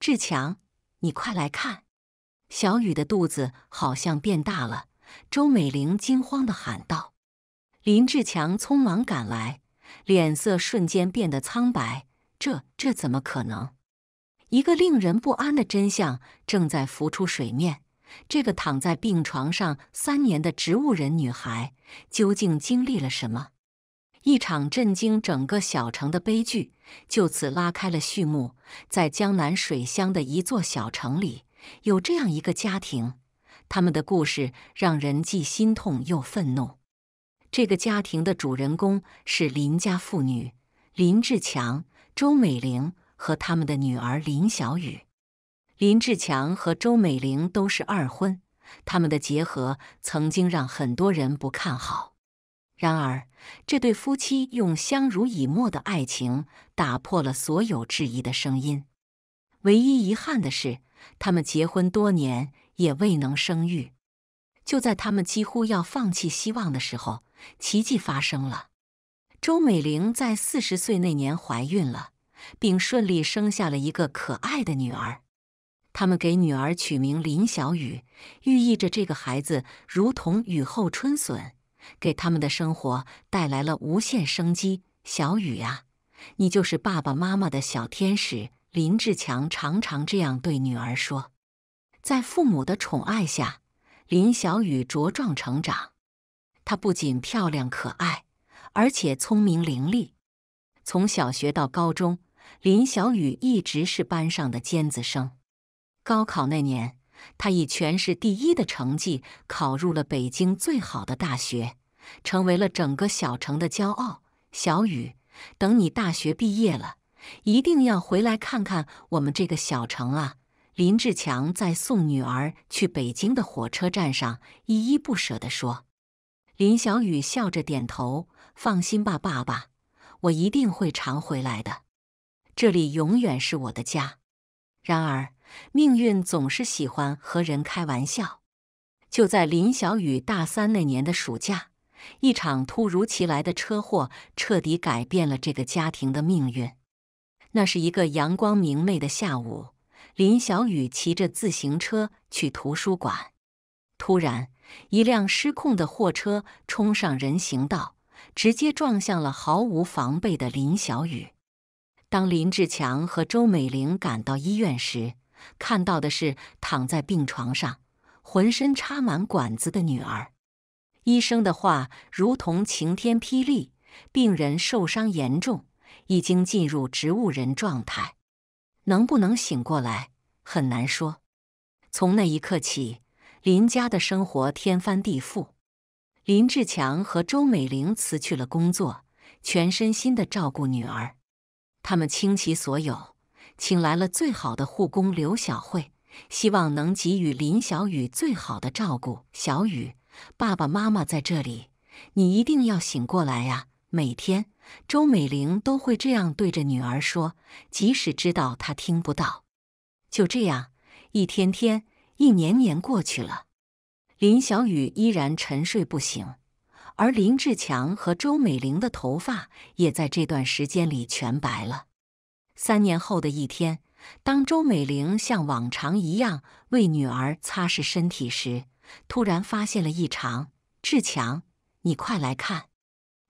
志强，你快来看，小雨的肚子好像变大了！周美玲惊慌的喊道。林志强匆忙赶来，脸色瞬间变得苍白。这这怎么可能？一个令人不安的真相正在浮出水面。这个躺在病床上三年的植物人女孩，究竟经历了什么？一场震惊整个小城的悲剧就此拉开了序幕。在江南水乡的一座小城里，有这样一个家庭，他们的故事让人既心痛又愤怒。这个家庭的主人公是林家父女：林志强、周美玲和他们的女儿林小雨。林志强和周美玲都是二婚，他们的结合曾经让很多人不看好。然而，这对夫妻用相濡以沫的爱情打破了所有质疑的声音。唯一遗憾的是，他们结婚多年也未能生育。就在他们几乎要放弃希望的时候，奇迹发生了。周美玲在四十岁那年怀孕了，并顺利生下了一个可爱的女儿。他们给女儿取名林小雨，寓意着这个孩子如同雨后春笋。给他们的生活带来了无限生机。小雨啊，你就是爸爸妈妈的小天使。林志强常常这样对女儿说。在父母的宠爱下，林小雨茁壮成长。她不仅漂亮可爱，而且聪明伶俐。从小学到高中，林小雨一直是班上的尖子生。高考那年。他以全市第一的成绩考入了北京最好的大学，成为了整个小城的骄傲。小雨，等你大学毕业了，一定要回来看看我们这个小城啊！林志强在送女儿去北京的火车站上依依不舍的说。林小雨笑着点头：“放心吧，爸爸，我一定会常回来的。这里永远是我的家。”然而。命运总是喜欢和人开玩笑。就在林小雨大三那年的暑假，一场突如其来的车祸彻底改变了这个家庭的命运。那是一个阳光明媚的下午，林小雨骑着自行车去图书馆，突然一辆失控的货车冲上人行道，直接撞向了毫无防备的林小雨。当林志强和周美玲赶到医院时，看到的是躺在病床上、浑身插满管子的女儿。医生的话如同晴天霹雳：病人受伤严重，已经进入植物人状态，能不能醒过来很难说。从那一刻起，林家的生活天翻地覆。林志强和周美玲辞去了工作，全身心的照顾女儿。他们倾其所有。请来了最好的护工刘小慧，希望能给予林小雨最好的照顾。小雨，爸爸妈妈在这里，你一定要醒过来呀！每天，周美玲都会这样对着女儿说，即使知道她听不到。就这样，一天天，一年年过去了，林小雨依然沉睡不醒，而林志强和周美玲的头发也在这段时间里全白了。三年后的一天，当周美玲像往常一样为女儿擦拭身体时，突然发现了异常。志强，你快来看，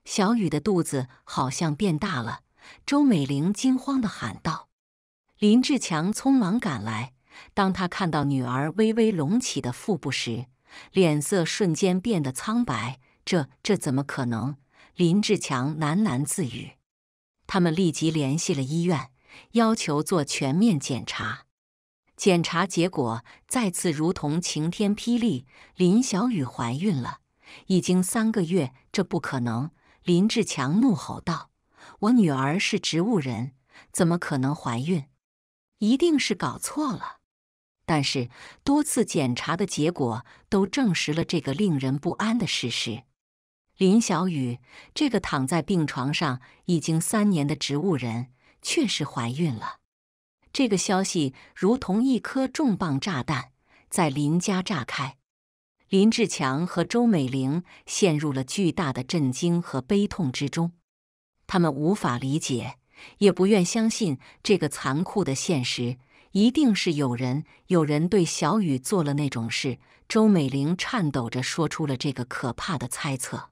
小雨的肚子好像变大了。周美玲惊慌地喊道。林志强匆忙赶来，当他看到女儿微微隆起的腹部时，脸色瞬间变得苍白。这这怎么可能？林志强喃喃自语。他们立即联系了医院。要求做全面检查，检查结果再次如同晴天霹雳：林小雨怀孕了，已经三个月。这不可能！林志强怒吼道：“我女儿是植物人，怎么可能怀孕？一定是搞错了。”但是多次检查的结果都证实了这个令人不安的事实：林小雨这个躺在病床上已经三年的植物人。确实怀孕了，这个消息如同一颗重磅炸弹在林家炸开。林志强和周美玲陷入了巨大的震惊和悲痛之中，他们无法理解，也不愿相信这个残酷的现实。一定是有人，有人对小雨做了那种事。周美玲颤抖着说出了这个可怕的猜测。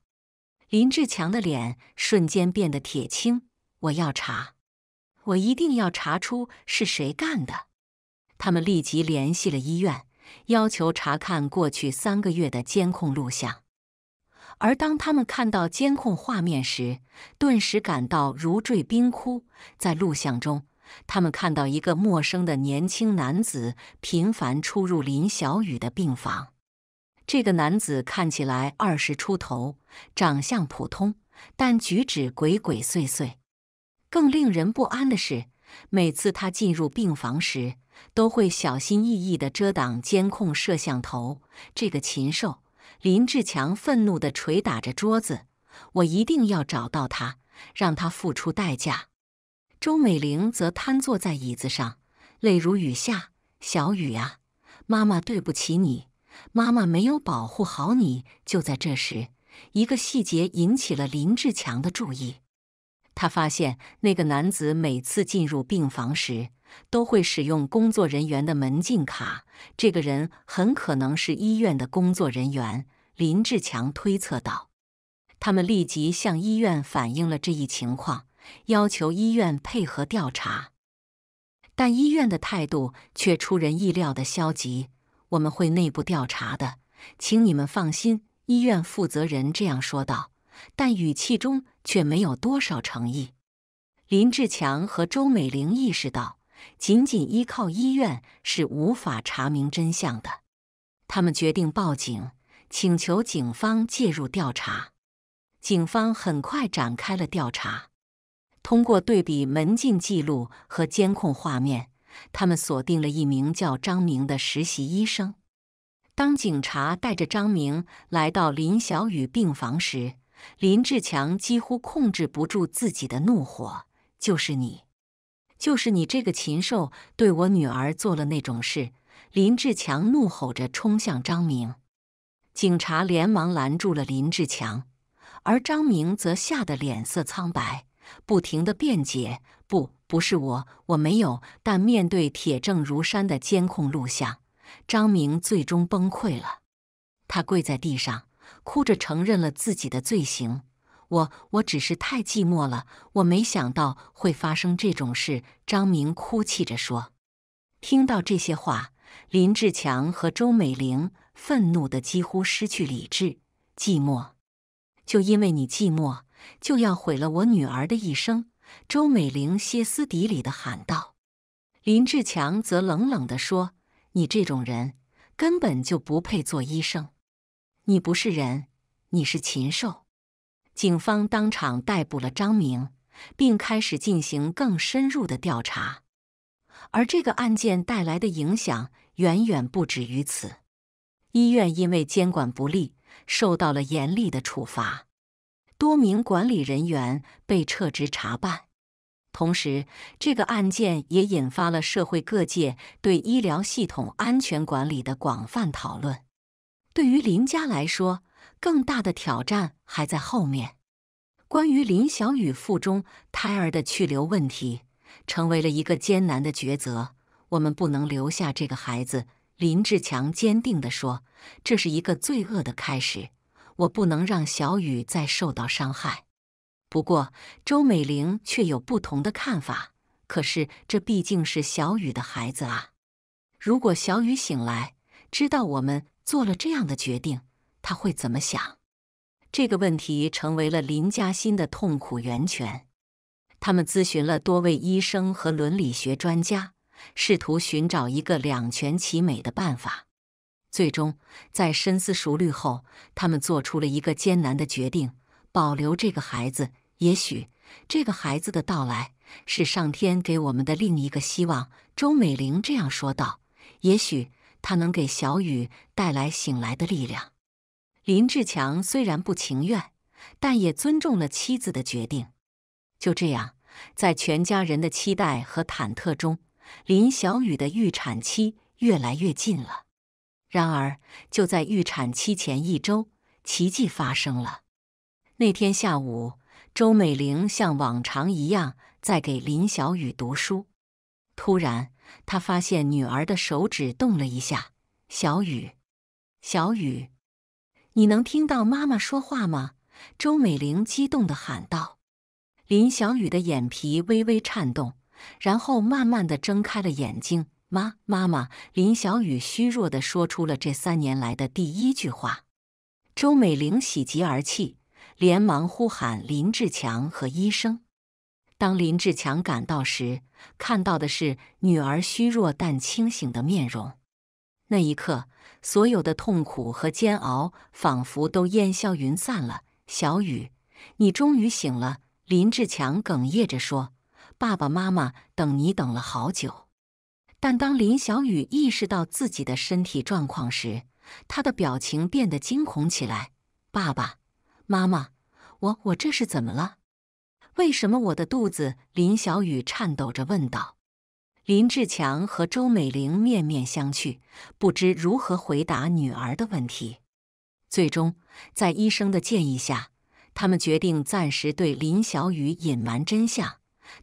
林志强的脸瞬间变得铁青：“我要查。”我一定要查出是谁干的。他们立即联系了医院，要求查看过去三个月的监控录像。而当他们看到监控画面时，顿时感到如坠冰窟。在录像中，他们看到一个陌生的年轻男子频繁出入林小雨的病房。这个男子看起来二十出头，长相普通，但举止鬼鬼祟祟。更令人不安的是，每次他进入病房时，都会小心翼翼的遮挡监控摄像头。这个禽兽！林志强愤怒地捶打着桌子，我一定要找到他，让他付出代价。周美玲则瘫坐在椅子上，泪如雨下。小雨啊，妈妈对不起你，妈妈没有保护好你。就在这时，一个细节引起了林志强的注意。他发现那个男子每次进入病房时都会使用工作人员的门禁卡，这个人很可能是医院的工作人员。林志强推测道。他们立即向医院反映了这一情况，要求医院配合调查，但医院的态度却出人意料的消极：“我们会内部调查的，请你们放心。”医院负责人这样说道。但语气中却没有多少诚意。林志强和周美玲意识到，仅仅依靠医院是无法查明真相的。他们决定报警，请求警方介入调查。警方很快展开了调查，通过对比门禁记录和监控画面，他们锁定了一名叫张明的实习医生。当警察带着张明来到林小雨病房时，林志强几乎控制不住自己的怒火，就是你，就是你这个禽兽，对我女儿做了那种事！林志强怒吼着冲向张明，警察连忙拦住了林志强，而张明则吓得脸色苍白，不停地辩解：“不，不是我，我没有。”但面对铁证如山的监控录像，张明最终崩溃了，他跪在地上。哭着承认了自己的罪行，我我只是太寂寞了，我没想到会发生这种事。张明哭泣着说。听到这些话，林志强和周美玲愤怒的几乎失去理智。寂寞，就因为你寂寞，就要毁了我女儿的一生。周美玲歇斯底里的喊道。林志强则冷冷的说：“你这种人根本就不配做医生。”你不是人，你是禽兽！警方当场逮捕了张明，并开始进行更深入的调查。而这个案件带来的影响远远不止于此。医院因为监管不力受到了严厉的处罚，多名管理人员被撤职查办。同时，这个案件也引发了社会各界对医疗系统安全管理的广泛讨论。对于林家来说，更大的挑战还在后面。关于林小雨腹中胎儿的去留问题，成为了一个艰难的抉择。我们不能留下这个孩子，林志强坚定地说：“这是一个罪恶的开始，我不能让小雨再受到伤害。”不过，周美玲却有不同的看法。可是，这毕竟是小雨的孩子啊！如果小雨醒来，知道我们……做了这样的决定，他会怎么想？这个问题成为了林嘉欣的痛苦源泉。他们咨询了多位医生和伦理学专家，试图寻找一个两全其美的办法。最终，在深思熟虑后，他们做出了一个艰难的决定：保留这个孩子。也许，这个孩子的到来是上天给我们的另一个希望。周美玲这样说道：“也许。”他能给小雨带来醒来的力量。林志强虽然不情愿，但也尊重了妻子的决定。就这样，在全家人的期待和忐忑中，林小雨的预产期越来越近了。然而，就在预产期前一周，奇迹发生了。那天下午，周美玲像往常一样在给林小雨读书，突然。他发现女儿的手指动了一下，小雨，小雨，你能听到妈妈说话吗？周美玲激动地喊道。林小雨的眼皮微微颤动，然后慢慢地睁开了眼睛。妈，妈妈！林小雨虚弱地说出了这三年来的第一句话。周美玲喜极而泣，连忙呼喊林志强和医生。当林志强赶到时，看到的是女儿虚弱但清醒的面容，那一刻，所有的痛苦和煎熬仿佛都烟消云散了。小雨，你终于醒了！林志强哽咽着说：“爸爸妈妈等你等了好久。”但当林小雨意识到自己的身体状况时，他的表情变得惊恐起来：“爸爸妈妈，我我这是怎么了？”为什么我的肚子？林小雨颤抖着问道。林志强和周美玲面面相觑，不知如何回答女儿的问题。最终，在医生的建议下，他们决定暂时对林小雨隐瞒真相，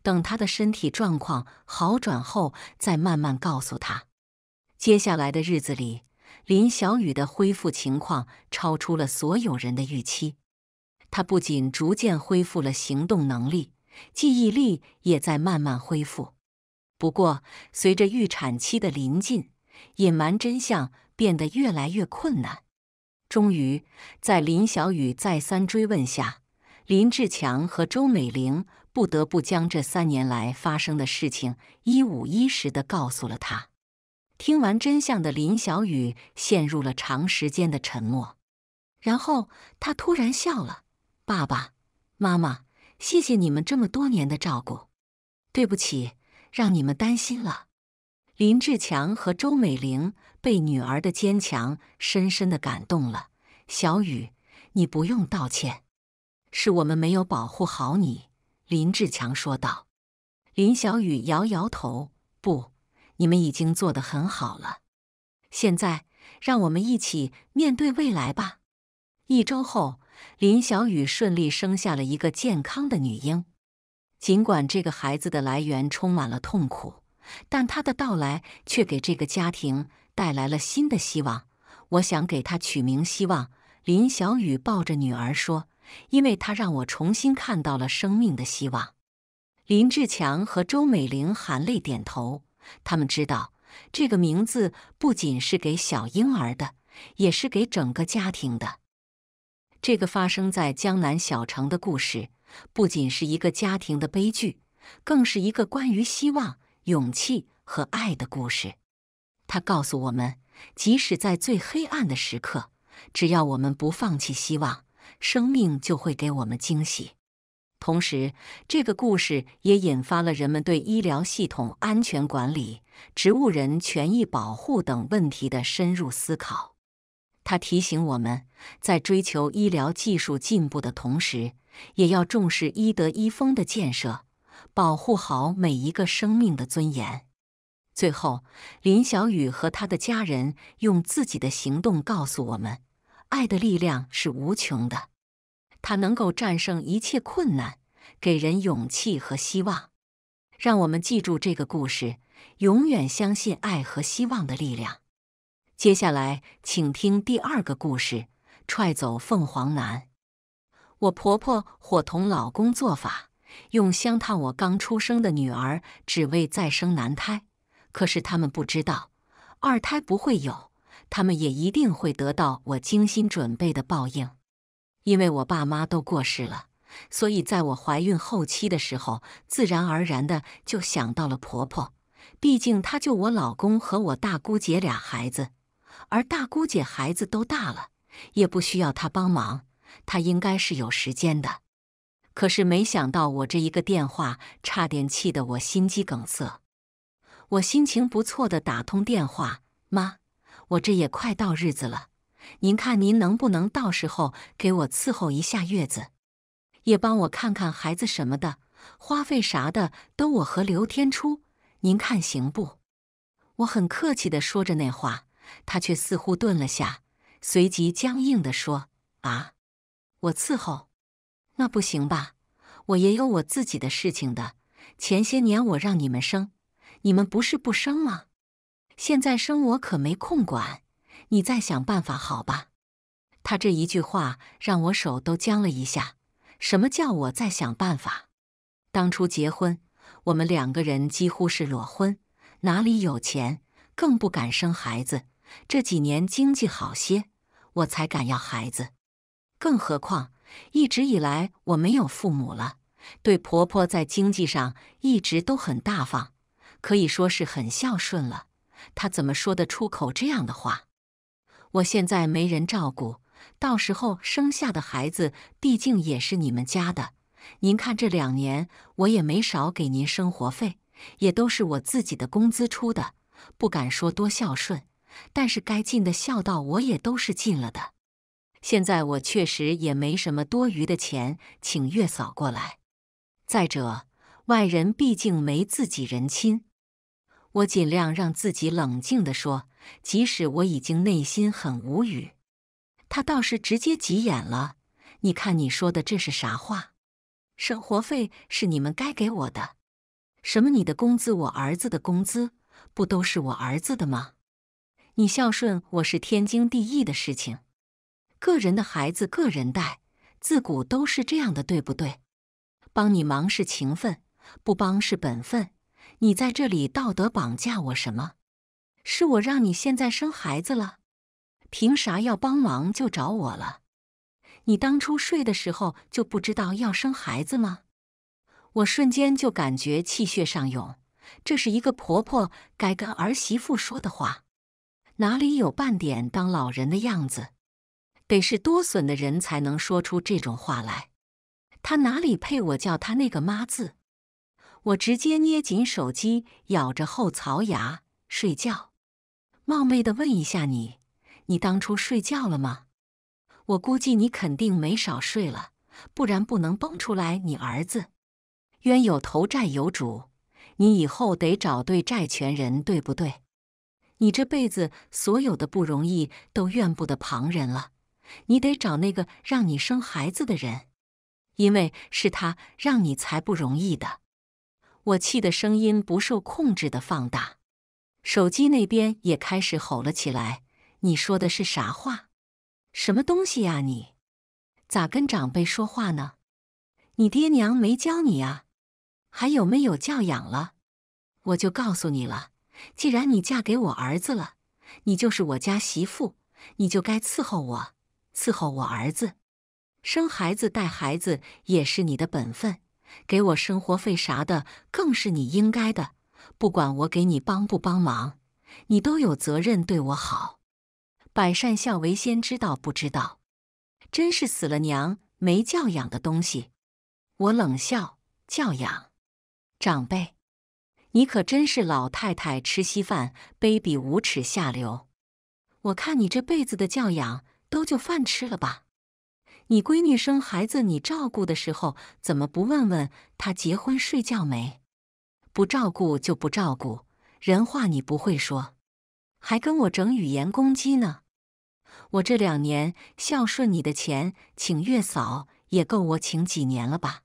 等她的身体状况好转后再慢慢告诉她。接下来的日子里，林小雨的恢复情况超出了所有人的预期。他不仅逐渐恢复了行动能力，记忆力也在慢慢恢复。不过，随着预产期的临近，隐瞒真相变得越来越困难。终于，在林小雨再三追问下，林志强和周美玲不得不将这三年来发生的事情一五一十的告诉了他。听完真相的林小雨陷入了长时间的沉默，然后他突然笑了。爸爸妈妈，谢谢你们这么多年的照顾，对不起，让你们担心了。林志强和周美玲被女儿的坚强深深的感动了。小雨，你不用道歉，是我们没有保护好你。林志强说道。林小雨摇摇头，不，你们已经做得很好了。现在，让我们一起面对未来吧。一周后。林小雨顺利生下了一个健康的女婴，尽管这个孩子的来源充满了痛苦，但她的到来却给这个家庭带来了新的希望。我想给她取名“希望”。林小雨抱着女儿说：“因为她让我重新看到了生命的希望。”林志强和周美玲含泪点头，他们知道这个名字不仅是给小婴儿的，也是给整个家庭的。这个发生在江南小城的故事，不仅是一个家庭的悲剧，更是一个关于希望、勇气和爱的故事。它告诉我们，即使在最黑暗的时刻，只要我们不放弃希望，生命就会给我们惊喜。同时，这个故事也引发了人们对医疗系统安全管理、植物人权益保护等问题的深入思考。他提醒我们，在追求医疗技术进步的同时，也要重视医德医风的建设，保护好每一个生命的尊严。最后，林小雨和他的家人用自己的行动告诉我们：爱的力量是无穷的，它能够战胜一切困难，给人勇气和希望。让我们记住这个故事，永远相信爱和希望的力量。接下来，请听第二个故事：踹走凤凰男。我婆婆伙同老公做法，用香烫我刚出生的女儿，只为再生男胎。可是他们不知道，二胎不会有，他们也一定会得到我精心准备的报应。因为我爸妈都过世了，所以在我怀孕后期的时候，自然而然的就想到了婆婆，毕竟她就我老公和我大姑姐俩孩子。而大姑姐孩子都大了，也不需要她帮忙，她应该是有时间的。可是没想到我这一个电话，差点气得我心肌梗塞。我心情不错的打通电话，妈，我这也快到日子了，您看您能不能到时候给我伺候一下月子，也帮我看看孩子什么的，花费啥的都我和刘天初，您看行不？我很客气的说着那话。他却似乎顿了下，随即僵硬地说：“啊，我伺候？那不行吧？我也有我自己的事情的。前些年我让你们生，你们不是不生吗？现在生我可没空管。你再想办法，好吧？”他这一句话让我手都僵了一下。什么叫我再想办法？当初结婚，我们两个人几乎是裸婚，哪里有钱，更不敢生孩子。这几年经济好些，我才敢要孩子。更何况一直以来我没有父母了，对婆婆在经济上一直都很大方，可以说是很孝顺了。她怎么说得出口这样的话？我现在没人照顾，到时候生下的孩子毕竟也是你们家的。您看这两年我也没少给您生活费，也都是我自己的工资出的，不敢说多孝顺。但是该尽的孝道我也都是尽了的。现在我确实也没什么多余的钱请月嫂过来。再者，外人毕竟没自己人亲。我尽量让自己冷静地说，即使我已经内心很无语。他倒是直接急眼了：“你看你说的这是啥话？生活费是你们该给我的，什么你的工资、我儿子的工资，不都是我儿子的吗？”你孝顺我是天经地义的事情，个人的孩子个人带，自古都是这样的，对不对？帮你忙是情分，不帮是本分。你在这里道德绑架我什么？是我让你现在生孩子了，凭啥要帮忙就找我了？你当初睡的时候就不知道要生孩子吗？我瞬间就感觉气血上涌，这是一个婆婆该跟儿媳妇说的话。哪里有半点当老人的样子？得是多损的人才能说出这种话来。他哪里配我叫他那个妈字？我直接捏紧手机，咬着后槽牙睡觉。冒昧的问一下你，你当初睡觉了吗？我估计你肯定没少睡了，不然不能蹦出来你儿子。冤有头债有主，你以后得找对债权人，对不对？你这辈子所有的不容易都怨不得旁人了，你得找那个让你生孩子的人，因为是他让你才不容易的。我气的声音不受控制的放大，手机那边也开始吼了起来：“你说的是啥话？什么东西呀你？咋跟长辈说话呢？你爹娘没教你啊？还有没有教养了？我就告诉你了。”既然你嫁给我儿子了，你就是我家媳妇，你就该伺候我，伺候我儿子，生孩子、带孩子也是你的本分，给我生活费啥的更是你应该的。不管我给你帮不帮忙，你都有责任对我好。百善孝为先，知道不知道？真是死了娘没教养的东西！我冷笑：“教养，长辈。”你可真是老太太吃稀饭，卑鄙无耻下流！我看你这辈子的教养都就饭吃了吧？你闺女生孩子，你照顾的时候怎么不问问她结婚睡觉没？不照顾就不照顾，人话你不会说，还跟我整语言攻击呢？我这两年孝顺你的钱，请月嫂也够我请几年了吧？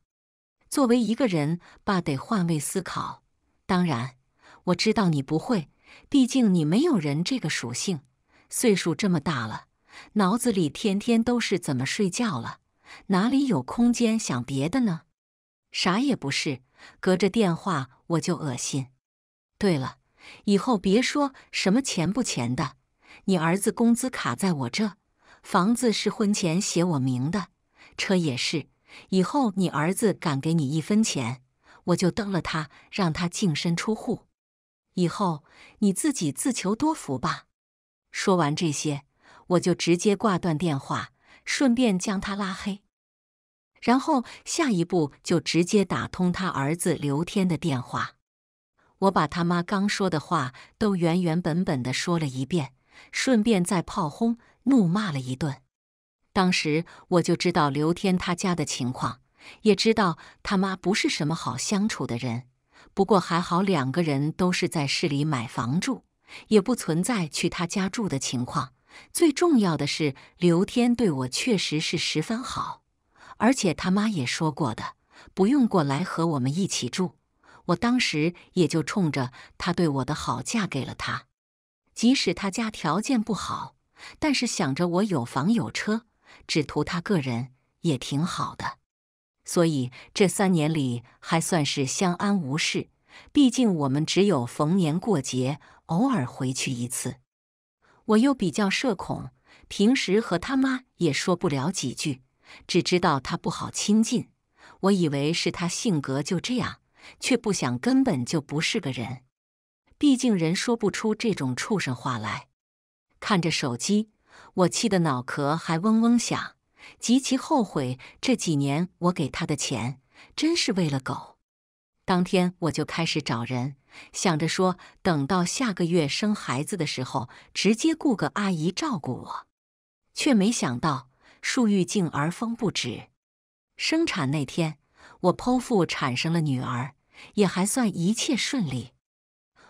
作为一个人，爸得换位思考。当然，我知道你不会，毕竟你没有人这个属性。岁数这么大了，脑子里天天都是怎么睡觉了，哪里有空间想别的呢？啥也不是，隔着电话我就恶心。对了，以后别说什么钱不钱的，你儿子工资卡在我这，房子是婚前写我名的，车也是，以后你儿子敢给你一分钱？我就蹬了他，让他净身出户，以后你自己自求多福吧。说完这些，我就直接挂断电话，顺便将他拉黑，然后下一步就直接打通他儿子刘天的电话，我把他妈刚说的话都原原本本的说了一遍，顺便再炮轰、怒骂了一顿。当时我就知道刘天他家的情况。也知道他妈不是什么好相处的人，不过还好两个人都是在市里买房住，也不存在去他家住的情况。最重要的是，刘天对我确实是十分好，而且他妈也说过的，不用过来和我们一起住。我当时也就冲着他对我的好嫁给了他。即使他家条件不好，但是想着我有房有车，只图他个人也挺好的。所以这三年里还算是相安无事，毕竟我们只有逢年过节偶尔回去一次。我又比较社恐，平时和他妈也说不了几句，只知道他不好亲近。我以为是他性格就这样，却不想根本就不是个人。毕竟人说不出这种畜生话来。看着手机，我气得脑壳还嗡嗡响。极其后悔这几年我给他的钱真是喂了狗。当天我就开始找人，想着说等到下个月生孩子的时候，直接雇个阿姨照顾我。却没想到树欲静而风不止。生产那天，我剖腹产生了女儿，也还算一切顺利。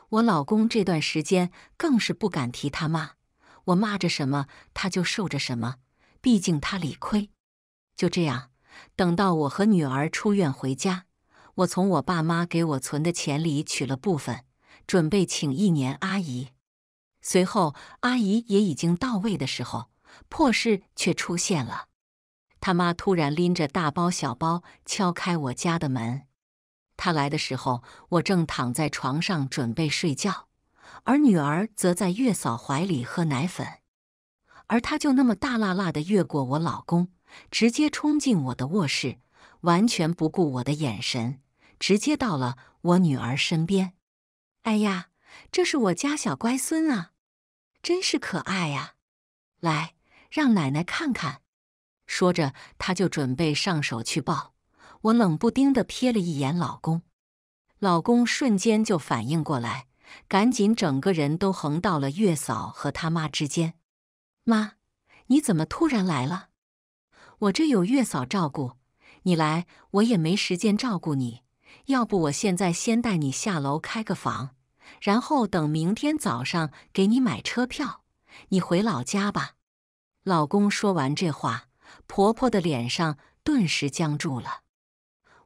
我老公这段时间更是不敢提他妈，我骂着什么他就受着什么。毕竟他理亏，就这样，等到我和女儿出院回家，我从我爸妈给我存的钱里取了部分，准备请一年阿姨。随后，阿姨也已经到位的时候，破事却出现了。他妈突然拎着大包小包敲开我家的门。他来的时候，我正躺在床上准备睡觉，而女儿则在月嫂怀里喝奶粉。而她就那么大辣辣的越过我老公，直接冲进我的卧室，完全不顾我的眼神，直接到了我女儿身边。哎呀，这是我家小乖孙啊，真是可爱呀！来，让奶奶看看。说着，她就准备上手去抱我，冷不丁的瞥了一眼老公，老公瞬间就反应过来，赶紧整个人都横到了月嫂和他妈之间。妈，你怎么突然来了？我这有月嫂照顾，你来我也没时间照顾你。要不我现在先带你下楼开个房，然后等明天早上给你买车票，你回老家吧。老公说完这话，婆婆的脸上顿时僵住了。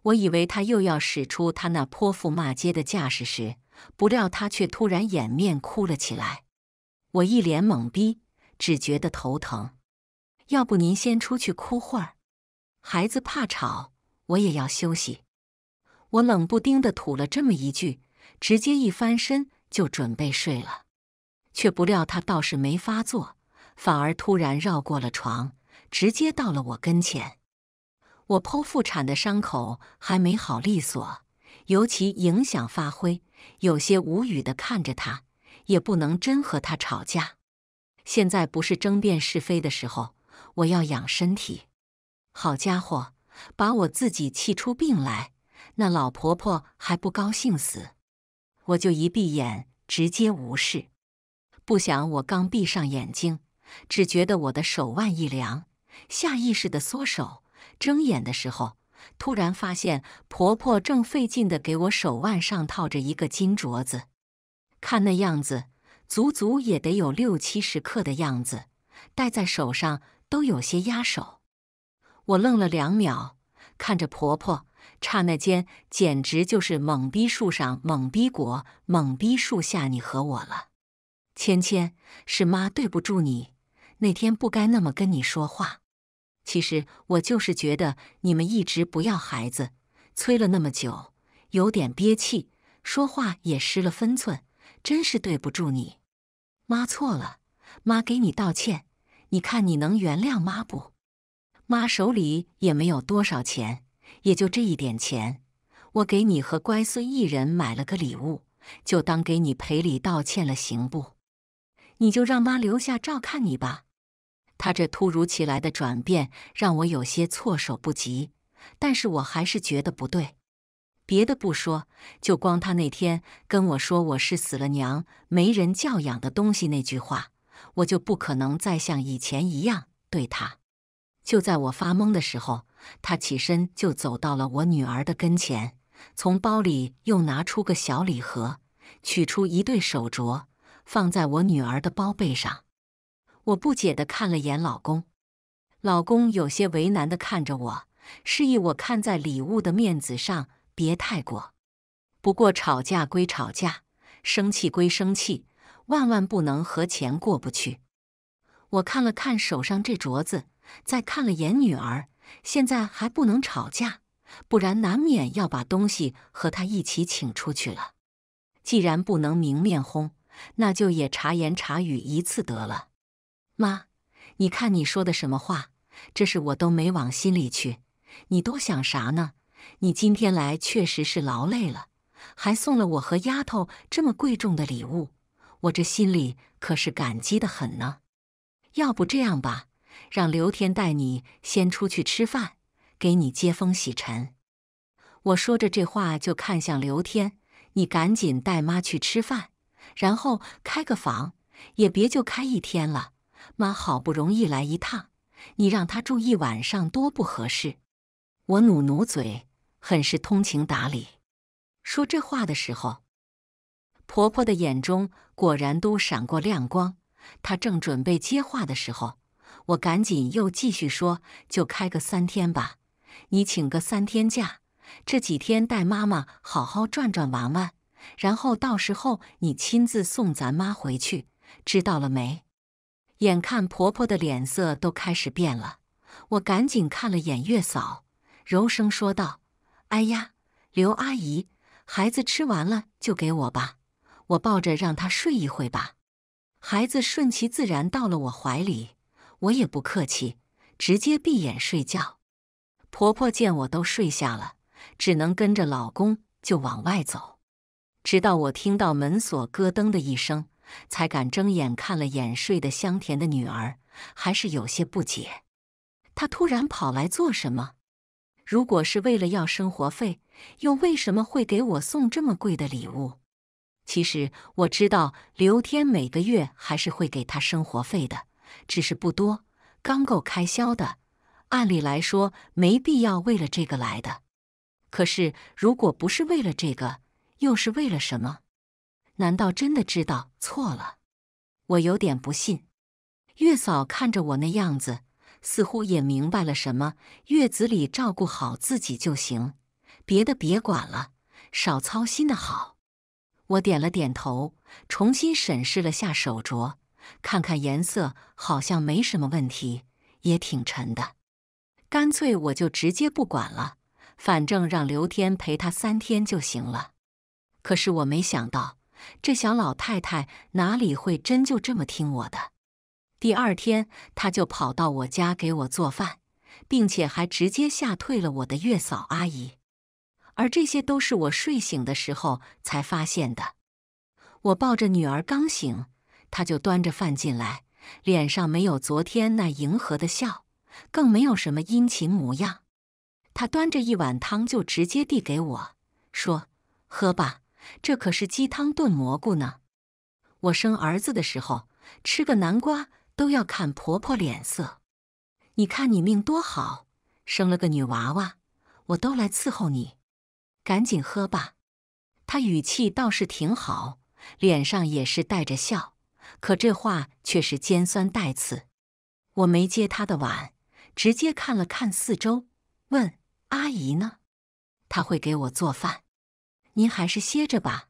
我以为她又要使出她那泼妇骂街的架势时，不料她却突然掩面哭了起来。我一脸懵逼。只觉得头疼，要不您先出去哭会儿，孩子怕吵，我也要休息。我冷不丁的吐了这么一句，直接一翻身就准备睡了，却不料他倒是没发作，反而突然绕过了床，直接到了我跟前。我剖腹产的伤口还没好利索，尤其影响发挥，有些无语的看着他，也不能真和他吵架。现在不是争辩是非的时候，我要养身体。好家伙，把我自己气出病来，那老婆婆还不高兴死？我就一闭眼，直接无视。不想我刚闭上眼睛，只觉得我的手腕一凉，下意识的缩手。睁眼的时候，突然发现婆婆正费劲的给我手腕上套着一个金镯子，看那样子。足足也得有六七十克的样子，戴在手上都有些压手。我愣了两秒，看着婆婆，刹那间简直就是懵逼树上、懵逼果、懵逼树下你和我了。芊芊，是妈对不住你，那天不该那么跟你说话。其实我就是觉得你们一直不要孩子，催了那么久，有点憋气，说话也失了分寸。真是对不住你，妈错了，妈给你道歉，你看你能原谅妈不？妈手里也没有多少钱，也就这一点钱，我给你和乖孙一人买了个礼物，就当给你赔礼道歉了，行不？你就让妈留下照看你吧。他这突如其来的转变让我有些措手不及，但是我还是觉得不对。别的不说，就光他那天跟我说我是死了娘、没人教养的东西那句话，我就不可能再像以前一样对他。就在我发懵的时候，他起身就走到了我女儿的跟前，从包里又拿出个小礼盒，取出一对手镯，放在我女儿的包背上。我不解的看了眼老公，老公有些为难的看着我，示意我看在礼物的面子上。别太过，不过吵架归吵架，生气归生气，万万不能和钱过不去。我看了看手上这镯子，再看了眼女儿，现在还不能吵架，不然难免要把东西和她一起请出去了。既然不能明面轰，那就也茶言茶语一次得了。妈，你看你说的什么话？这事我都没往心里去，你多想啥呢？你今天来确实是劳累了，还送了我和丫头这么贵重的礼物，我这心里可是感激的很呢。要不这样吧，让刘天带你先出去吃饭，给你接风洗尘。我说着这话，就看向刘天：“你赶紧带妈去吃饭，然后开个房，也别就开一天了。妈好不容易来一趟，你让她住一晚上多不合适。”我努努嘴。很是通情达理，说这话的时候，婆婆的眼中果然都闪过亮光。她正准备接话的时候，我赶紧又继续说：“就开个三天吧，你请个三天假，这几天带妈妈好好转转玩玩，然后到时候你亲自送咱妈回去，知道了没？”眼看婆婆的脸色都开始变了，我赶紧看了眼月嫂，柔声说道。哎呀，刘阿姨，孩子吃完了就给我吧，我抱着让他睡一会吧。孩子顺其自然到了我怀里，我也不客气，直接闭眼睡觉。婆婆见我都睡下了，只能跟着老公就往外走。直到我听到门锁咯噔的一声，才敢睁眼看了眼睡得香甜的女儿，还是有些不解，她突然跑来做什么？如果是为了要生活费，又为什么会给我送这么贵的礼物？其实我知道刘天每个月还是会给他生活费的，只是不多，刚够开销的。按理来说，没必要为了这个来的。可是，如果不是为了这个，又是为了什么？难道真的知道错了？我有点不信。月嫂看着我那样子。似乎也明白了什么，月子里照顾好自己就行，别的别管了，少操心的好。我点了点头，重新审视了下手镯，看看颜色好像没什么问题，也挺沉的，干脆我就直接不管了，反正让刘天陪她三天就行了。可是我没想到，这小老太太哪里会真就这么听我的。第二天，他就跑到我家给我做饭，并且还直接吓退了我的月嫂阿姨。而这些都是我睡醒的时候才发现的。我抱着女儿刚醒，他就端着饭进来，脸上没有昨天那迎合的笑，更没有什么殷勤模样。他端着一碗汤就直接递给我，说：“喝吧，这可是鸡汤炖蘑菇呢。”我生儿子的时候吃个南瓜。都要看婆婆脸色，你看你命多好，生了个女娃娃，我都来伺候你，赶紧喝吧。她语气倒是挺好，脸上也是带着笑，可这话却是尖酸带刺。我没接她的碗，直接看了看四周，问：“阿姨呢？她会给我做饭？您还是歇着吧。”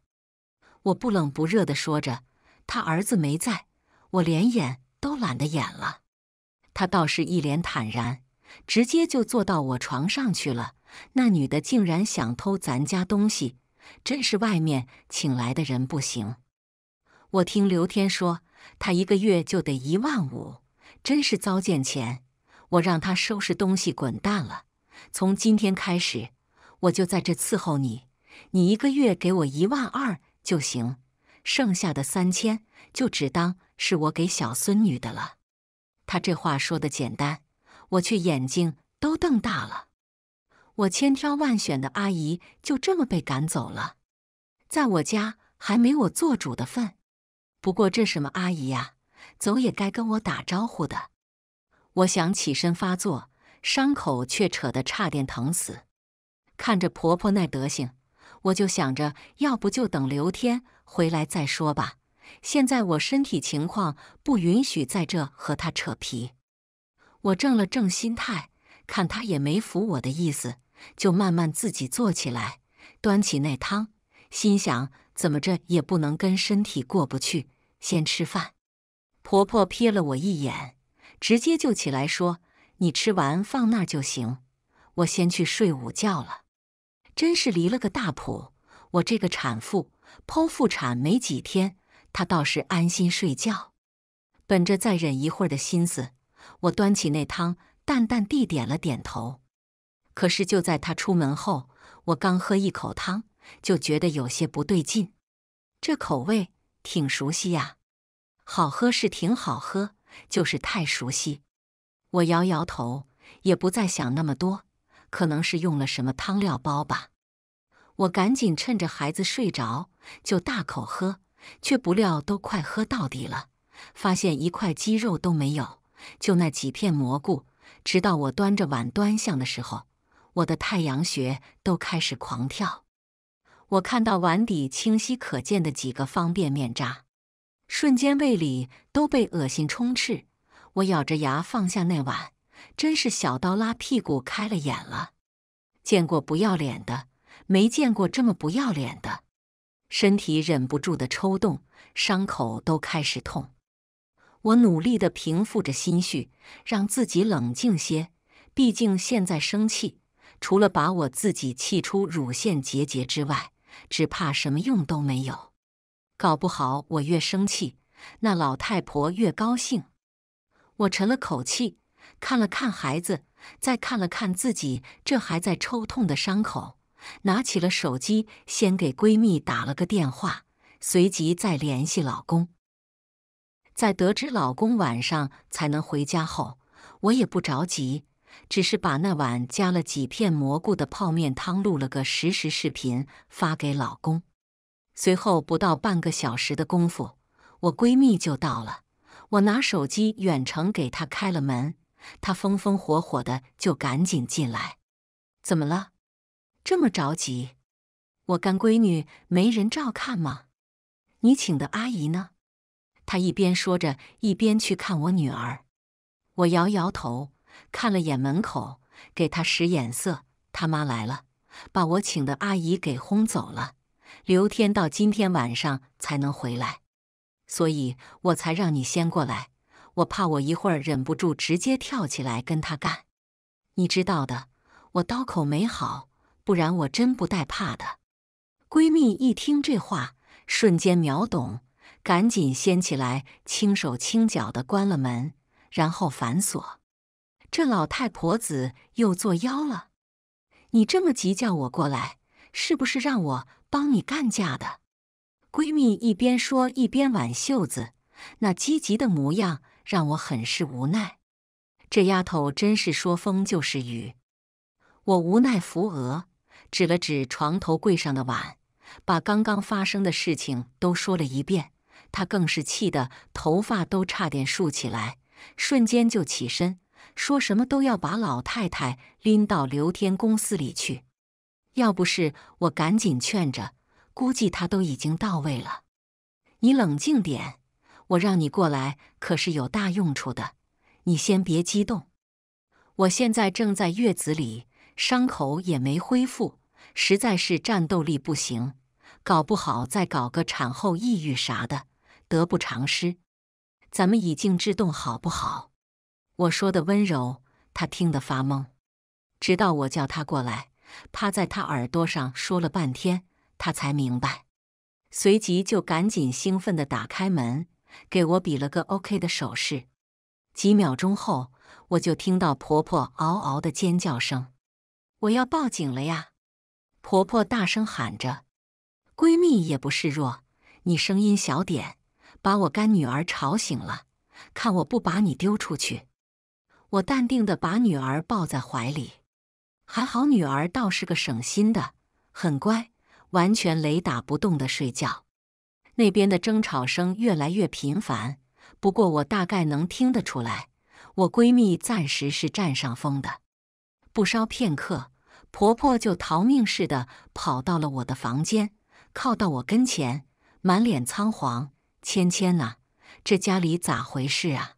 我不冷不热的说着，她儿子没在，我连眼。都懒得演了，他倒是一脸坦然，直接就坐到我床上去了。那女的竟然想偷咱家东西，真是外面请来的人不行。我听刘天说，他一个月就得一万五，真是糟践钱。我让他收拾东西滚蛋了。从今天开始，我就在这伺候你，你一个月给我一万二就行，剩下的三千就只当。是我给小孙女的了。她这话说的简单，我却眼睛都瞪大了。我千挑万选的阿姨就这么被赶走了，在我家还没我做主的份。不过这什么阿姨呀，走也该跟我打招呼的。我想起身发作，伤口却扯得差点疼死。看着婆婆那德行，我就想着，要不就等刘天回来再说吧。现在我身体情况不允许在这和他扯皮，我正了正心态，看他也没扶我的意思，就慢慢自己坐起来，端起那汤，心想怎么着也不能跟身体过不去，先吃饭。婆婆瞥了我一眼，直接就起来说：“你吃完放那儿就行，我先去睡午觉了。”真是离了个大谱，我这个产妇剖腹产没几天。他倒是安心睡觉，本着再忍一会儿的心思，我端起那汤，淡淡地点了点头。可是就在他出门后，我刚喝一口汤，就觉得有些不对劲。这口味挺熟悉呀，好喝是挺好喝，就是太熟悉。我摇摇头，也不再想那么多，可能是用了什么汤料包吧。我赶紧趁着孩子睡着，就大口喝。却不料都快喝到底了，发现一块鸡肉都没有，就那几片蘑菇。直到我端着碗端向的时候，我的太阳穴都开始狂跳。我看到碗底清晰可见的几个方便面渣，瞬间胃里都被恶心充斥。我咬着牙放下那碗，真是小刀拉屁股开了眼了。见过不要脸的，没见过这么不要脸的。身体忍不住的抽动，伤口都开始痛。我努力的平复着心绪，让自己冷静些。毕竟现在生气，除了把我自己气出乳腺结节之外，只怕什么用都没有。搞不好我越生气，那老太婆越高兴。我沉了口气，看了看孩子，再看了看自己这还在抽痛的伤口。拿起了手机，先给闺蜜打了个电话，随即再联系老公。在得知老公晚上才能回家后，我也不着急，只是把那碗加了几片蘑菇的泡面汤录了个实时视频发给老公。随后不到半个小时的功夫，我闺蜜就到了。我拿手机远程给她开了门，她风风火火的就赶紧进来。怎么了？这么着急，我干闺女没人照看吗？你请的阿姨呢？她一边说着，一边去看我女儿。我摇摇头，看了眼门口，给她使眼色。她妈来了，把我请的阿姨给轰走了。刘天到今天晚上才能回来，所以我才让你先过来。我怕我一会儿忍不住，直接跳起来跟他干。你知道的，我刀口没好。不然我真不带怕的。闺蜜一听这话，瞬间秒懂，赶紧掀起来，轻手轻脚的关了门，然后反锁。这老太婆子又作妖了！你这么急叫我过来，是不是让我帮你干架的？闺蜜一边说一边挽袖子，那积极的模样让我很是无奈。这丫头真是说风就是雨，我无奈扶额。指了指床头柜上的碗，把刚刚发生的事情都说了一遍。他更是气得头发都差点竖起来，瞬间就起身，说什么都要把老太太拎到刘天公司里去。要不是我赶紧劝着，估计他都已经到位了。你冷静点，我让你过来可是有大用处的，你先别激动。我现在正在月子里，伤口也没恢复。实在是战斗力不行，搞不好再搞个产后抑郁啥的，得不偿失。咱们以静制动，好不好？我说的温柔，她听得发懵。直到我叫她过来，趴在她耳朵上说了半天，她才明白。随即就赶紧兴奋的打开门，给我比了个 OK 的手势。几秒钟后，我就听到婆婆嗷嗷的尖叫声：“我要报警了呀！”婆婆大声喊着，闺蜜也不示弱：“你声音小点，把我干女儿吵醒了，看我不把你丢出去！”我淡定的把女儿抱在怀里，还好女儿倒是个省心的，很乖，完全雷打不动的睡觉。那边的争吵声越来越频繁，不过我大概能听得出来，我闺蜜暂时是占上风的。不稍片刻。婆婆就逃命似的跑到了我的房间，靠到我跟前，满脸仓皇：“芊芊呐，这家里咋回事啊？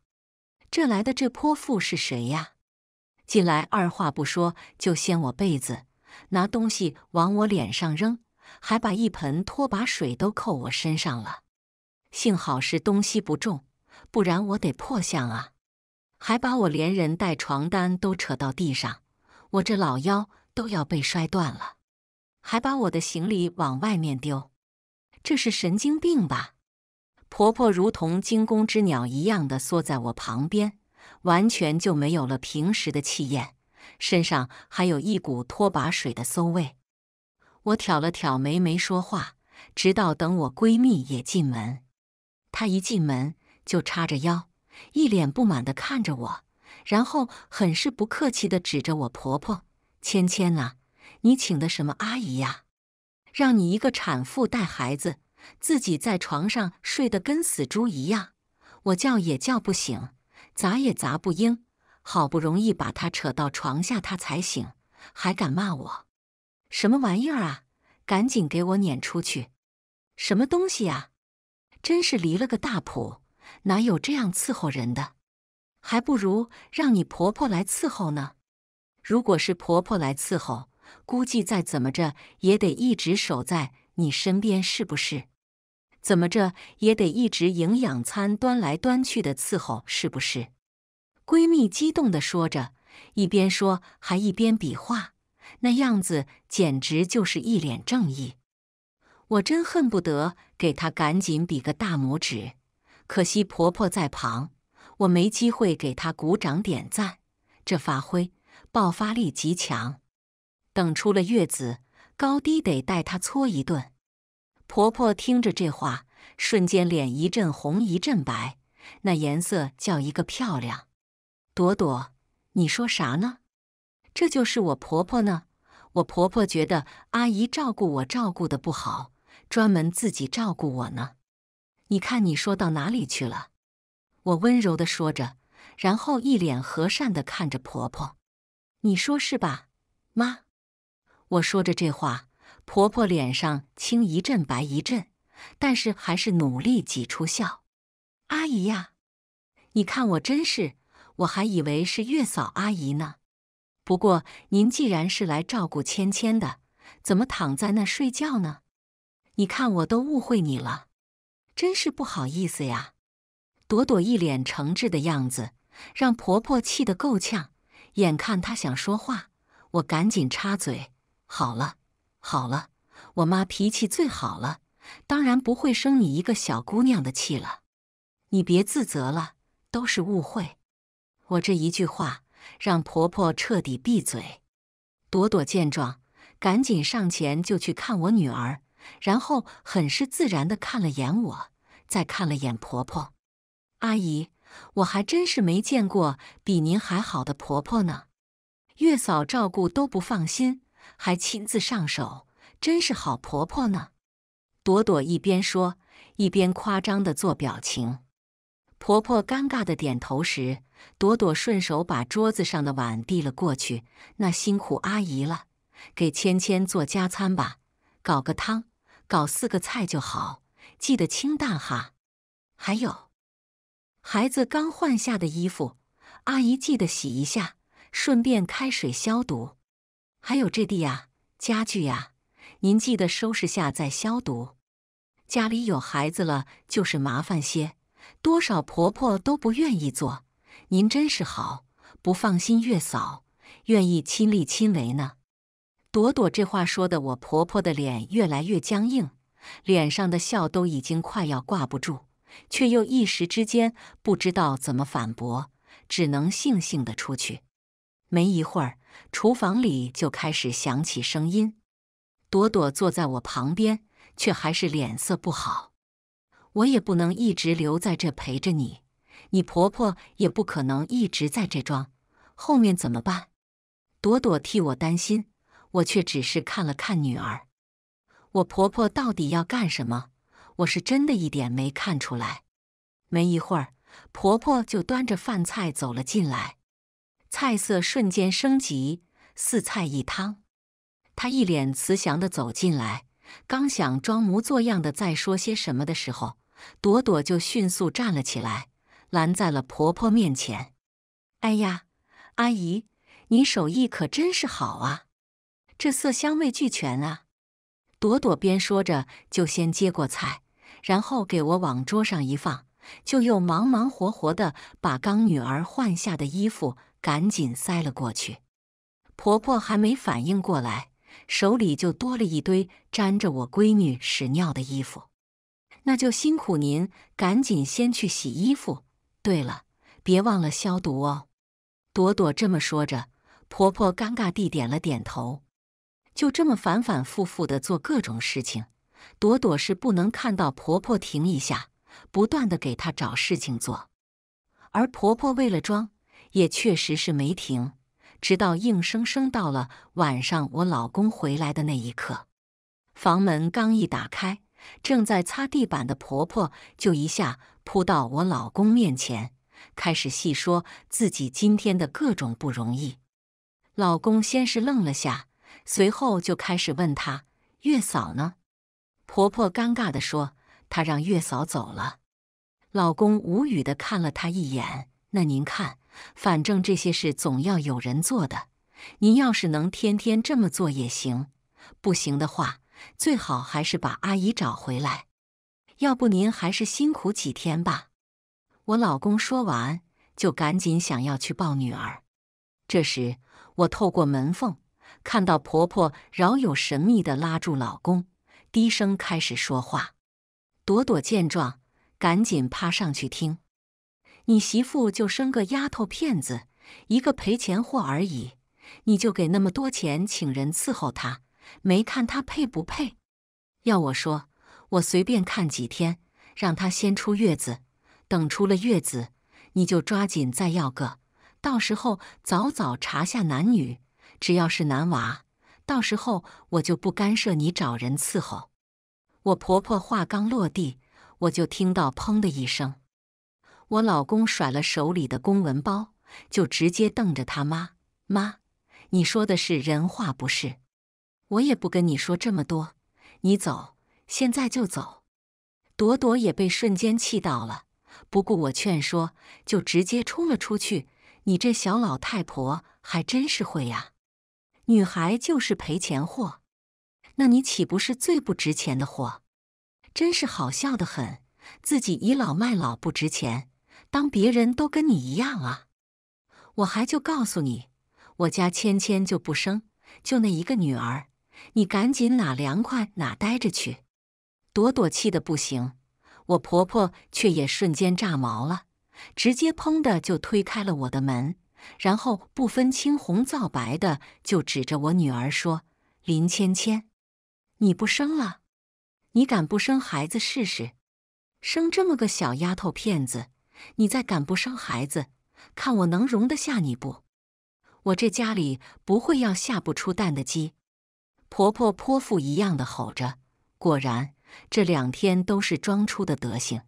这来的这泼妇是谁呀？进来二话不说就掀我被子，拿东西往我脸上扔，还把一盆拖把水都扣我身上了。幸好是东西不重，不然我得破相啊！还把我连人带床单都扯到地上，我这老腰……”都要被摔断了，还把我的行李往外面丢，这是神经病吧？婆婆如同惊弓之鸟一样的缩在我旁边，完全就没有了平时的气焰，身上还有一股拖把水的馊味。我挑了挑眉，没说话，直到等我闺蜜也进门。她一进门就叉着腰，一脸不满的看着我，然后很是不客气的指着我婆婆。芊芊呐，你请的什么阿姨呀？让你一个产妇带孩子，自己在床上睡得跟死猪一样，我叫也叫不醒，砸也砸不应，好不容易把她扯到床下她才醒，还敢骂我？什么玩意儿啊！赶紧给我撵出去！什么东西啊！真是离了个大谱，哪有这样伺候人的？还不如让你婆婆来伺候呢。如果是婆婆来伺候，估计再怎么着也得一直守在你身边，是不是？怎么着也得一直营养餐端来端去的伺候，是不是？闺蜜激动的说着，一边说还一边比划，那样子简直就是一脸正义。我真恨不得给她赶紧比个大拇指，可惜婆婆在旁，我没机会给她鼓掌点赞，这发挥。爆发力极强，等出了月子，高低得带她搓一顿。婆婆听着这话，瞬间脸一阵红一阵白，那颜色叫一个漂亮。朵朵，你说啥呢？这就是我婆婆呢。我婆婆觉得阿姨照顾我照顾的不好，专门自己照顾我呢。你看你说到哪里去了？我温柔的说着，然后一脸和善的看着婆婆。你说是吧，妈？我说着这话，婆婆脸上青一阵白一阵，但是还是努力挤出笑。阿姨呀，你看我真是，我还以为是月嫂阿姨呢。不过您既然是来照顾芊芊的，怎么躺在那睡觉呢？你看我都误会你了，真是不好意思呀。朵朵一脸诚挚的样子，让婆婆气得够呛。眼看她想说话，我赶紧插嘴：“好了，好了，我妈脾气最好了，当然不会生你一个小姑娘的气了。你别自责了，都是误会。”我这一句话让婆婆彻底闭嘴。朵朵见状，赶紧上前就去看我女儿，然后很是自然地看了眼我，再看了眼婆婆，阿姨。我还真是没见过比您还好的婆婆呢，月嫂照顾都不放心，还亲自上手，真是好婆婆呢。朵朵一边说一边夸张的做表情，婆婆尴尬的点头时，朵朵顺手把桌子上的碗递了过去：“那辛苦阿姨了，给芊芊做加餐吧，搞个汤，搞四个菜就好，记得清淡哈。还有。”孩子刚换下的衣服，阿姨记得洗一下，顺便开水消毒。还有这地呀、家具呀，您记得收拾下再消毒。家里有孩子了，就是麻烦些，多少婆婆都不愿意做。您真是好，不放心月嫂，愿意亲力亲为呢。朵朵这话说的，我婆婆的脸越来越僵硬，脸上的笑都已经快要挂不住。却又一时之间不知道怎么反驳，只能悻悻的出去。没一会儿，厨房里就开始响起声音。朵朵坐在我旁边，却还是脸色不好。我也不能一直留在这陪着你，你婆婆也不可能一直在这装。后面怎么办？朵朵替我担心，我却只是看了看女儿。我婆婆到底要干什么？我是真的一点没看出来。没一会儿，婆婆就端着饭菜走了进来，菜色瞬间升级，四菜一汤。她一脸慈祥的走进来，刚想装模作样的再说些什么的时候，朵朵就迅速站了起来，拦在了婆婆面前。“哎呀，阿姨，你手艺可真是好啊，这色香味俱全啊！”朵朵边说着，就先接过菜。然后给我往桌上一放，就又忙忙活活的把刚女儿换下的衣服赶紧塞了过去。婆婆还没反应过来，手里就多了一堆沾着我闺女屎尿的衣服。那就辛苦您赶紧先去洗衣服，对了，别忘了消毒哦。朵朵这么说着，婆婆尴尬地点了点头，就这么反反复复的做各种事情。朵朵是不能看到婆婆停一下，不断的给她找事情做，而婆婆为了装，也确实是没停，直到硬生生到了晚上我老公回来的那一刻，房门刚一打开，正在擦地板的婆婆就一下扑到我老公面前，开始细说自己今天的各种不容易。老公先是愣了下，随后就开始问她：“月嫂呢？婆婆尴尬的说：“她让月嫂走了。”老公无语的看了她一眼。那您看，反正这些事总要有人做的。您要是能天天这么做也行，不行的话，最好还是把阿姨找回来。要不您还是辛苦几天吧。我老公说完，就赶紧想要去抱女儿。这时，我透过门缝看到婆婆饶有神秘的拉住老公。低声开始说话，朵朵见状赶紧趴上去听。你媳妇就生个丫头片子，一个赔钱货而已，你就给那么多钱请人伺候她，没看她配不配？要我说，我随便看几天，让她先出月子，等出了月子，你就抓紧再要个，到时候早早查下男女，只要是男娃。到时候我就不干涉你找人伺候。我婆婆话刚落地，我就听到“砰”的一声，我老公甩了手里的公文包，就直接瞪着他妈：“妈，你说的是人话不是？我也不跟你说这么多，你走，现在就走。”朵朵也被瞬间气到了，不顾我劝说，就直接冲了出去。你这小老太婆还真是会呀！女孩就是赔钱货，那你岂不是最不值钱的货？真是好笑的很，自己倚老卖老不值钱，当别人都跟你一样啊！我还就告诉你，我家芊芊就不生，就那一个女儿，你赶紧哪凉快哪待着去。朵朵气得不行，我婆婆却也瞬间炸毛了，直接砰的就推开了我的门。然后不分青红皂白的就指着我女儿说：“林芊芊，你不生了？你敢不生孩子试试？生这么个小丫头片子，你再敢不生孩子，看我能容得下你不？我这家里不会要下不出蛋的鸡。”婆婆泼妇一样的吼着。果然，这两天都是装出的德行，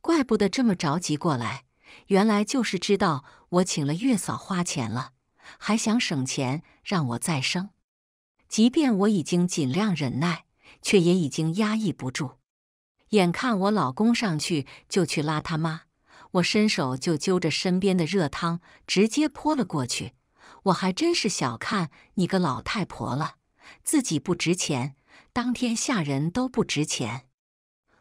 怪不得这么着急过来。原来就是知道我请了月嫂花钱了，还想省钱让我再生。即便我已经尽量忍耐，却也已经压抑不住。眼看我老公上去就去拉他妈，我伸手就揪着身边的热汤直接泼了过去。我还真是小看你个老太婆了，自己不值钱，当天下人都不值钱。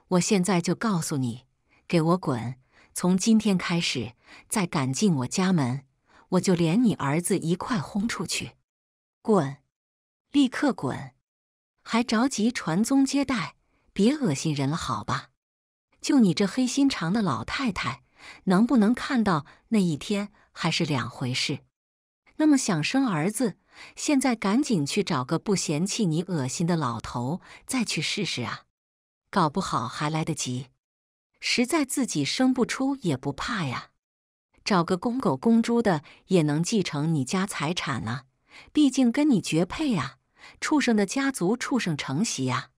我现在就告诉你，给我滚！从今天开始，再敢进我家门，我就连你儿子一块轰出去，滚！立刻滚！还着急传宗接代，别恶心人了，好吧？就你这黑心肠的老太太，能不能看到那一天还是两回事。那么想生儿子，现在赶紧去找个不嫌弃你恶心的老头，再去试试啊！搞不好还来得及。实在自己生不出也不怕呀，找个公狗公猪的也能继承你家财产了，毕竟跟你绝配啊！畜生的家族，畜生成袭啊！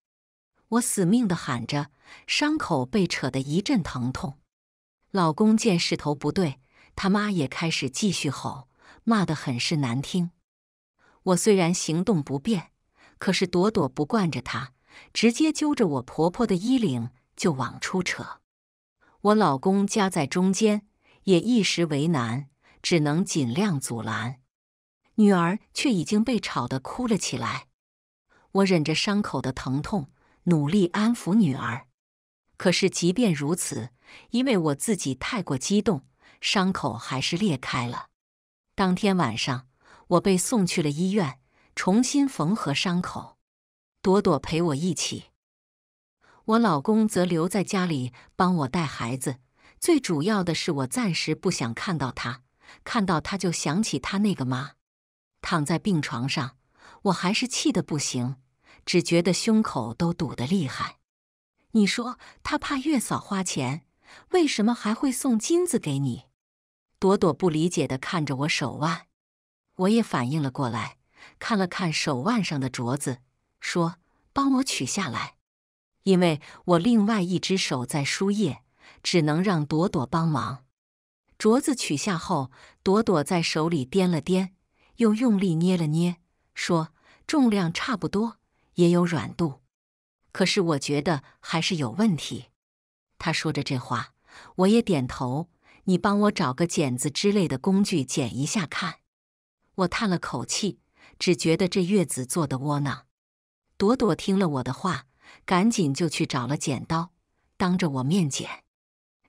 我死命的喊着，伤口被扯得一阵疼痛。老公见势头不对，他妈也开始继续吼，骂得很是难听。我虽然行动不便，可是朵朵不惯着他，直接揪着我婆婆的衣领就往出扯。我老公夹在中间，也一时为难，只能尽量阻拦。女儿却已经被吵得哭了起来。我忍着伤口的疼痛，努力安抚女儿。可是，即便如此，因为我自己太过激动，伤口还是裂开了。当天晚上，我被送去了医院，重新缝合伤口。朵朵陪我一起。我老公则留在家里帮我带孩子。最主要的是，我暂时不想看到他，看到他就想起他那个妈，躺在病床上。我还是气得不行，只觉得胸口都堵得厉害。你说他怕月嫂花钱，为什么还会送金子给你？朵朵不理解的看着我手腕，我也反应了过来，看了看手腕上的镯子，说：“帮我取下来。”因为我另外一只手在输液，只能让朵朵帮忙。镯子取下后，朵朵在手里掂了掂，又用力捏了捏，说：“重量差不多，也有软度，可是我觉得还是有问题。”他说着这话，我也点头。你帮我找个剪子之类的工具，剪一下看。我叹了口气，只觉得这月子坐的窝囊。朵朵听了我的话。赶紧就去找了剪刀，当着我面剪，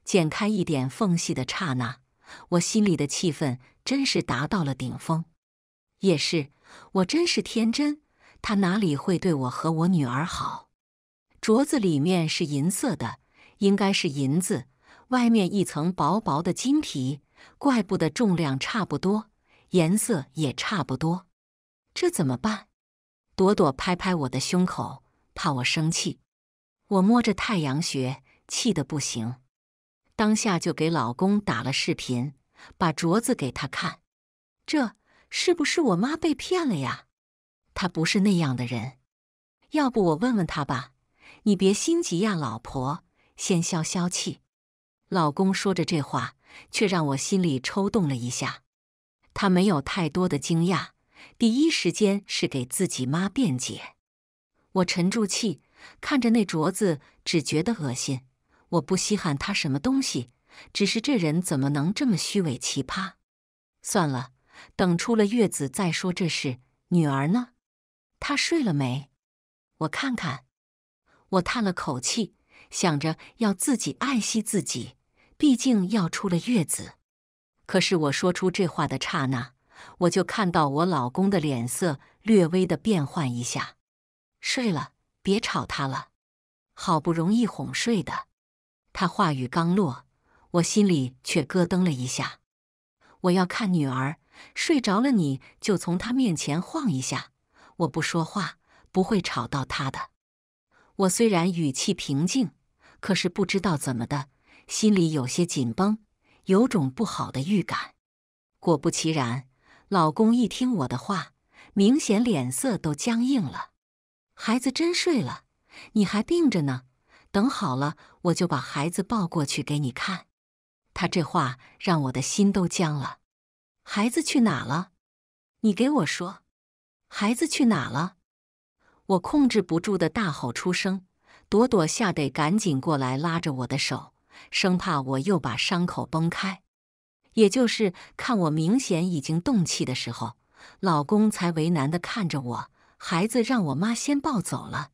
剪开一点缝隙的刹那，我心里的气氛真是达到了顶峰。也是我真是天真，他哪里会对我和我女儿好？镯子里面是银色的，应该是银子，外面一层薄薄的金皮，怪不得重量差不多，颜色也差不多。这怎么办？朵朵拍拍我的胸口。怕我生气，我摸着太阳穴，气得不行，当下就给老公打了视频，把镯子给他看，这是不是我妈被骗了呀？她不是那样的人，要不我问问她吧？你别心急呀，老婆，先消消气。老公说着这话，却让我心里抽动了一下。他没有太多的惊讶，第一时间是给自己妈辩解。我沉住气，看着那镯子，只觉得恶心。我不稀罕他什么东西，只是这人怎么能这么虚伪奇葩？算了，等出了月子再说这事。女儿呢？她睡了没？我看看。我叹了口气，想着要自己爱惜自己，毕竟要出了月子。可是我说出这话的刹那，我就看到我老公的脸色略微的变换一下。睡了，别吵他了。好不容易哄睡的，他话语刚落，我心里却咯噔了一下。我要看女儿睡着了，你就从她面前晃一下。我不说话，不会吵到她的。我虽然语气平静，可是不知道怎么的，心里有些紧绷，有种不好的预感。果不其然，老公一听我的话，明显脸色都僵硬了。孩子真睡了，你还病着呢。等好了，我就把孩子抱过去给你看。他这话让我的心都僵了。孩子去哪了？你给我说，孩子去哪了？我控制不住的大吼出声，朵朵吓得赶紧过来拉着我的手，生怕我又把伤口崩开。也就是看我明显已经动气的时候，老公才为难的看着我。孩子让我妈先抱走了，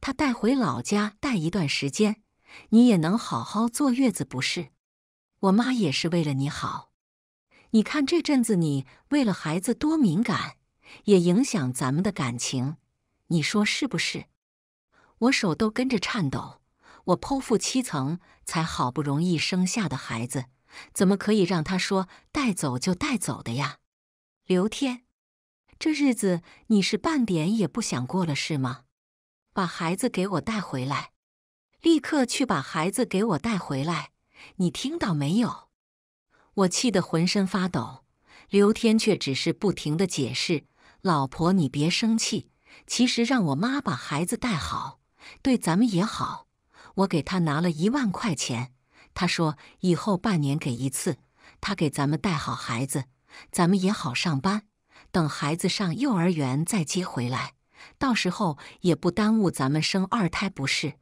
她带回老家带一段时间，你也能好好坐月子，不是？我妈也是为了你好。你看这阵子你为了孩子多敏感，也影响咱们的感情，你说是不是？我手都跟着颤抖。我剖腹七层才好不容易生下的孩子，怎么可以让他说带走就带走的呀？刘天。这日子你是半点也不想过了是吗？把孩子给我带回来！立刻去把孩子给我带回来！你听到没有？我气得浑身发抖。刘天却只是不停的解释：“老婆，你别生气。其实让我妈把孩子带好，对咱们也好。我给他拿了一万块钱，他说以后半年给一次。他给咱们带好孩子，咱们也好上班。”等孩子上幼儿园再接回来，到时候也不耽误咱们生二胎，不是？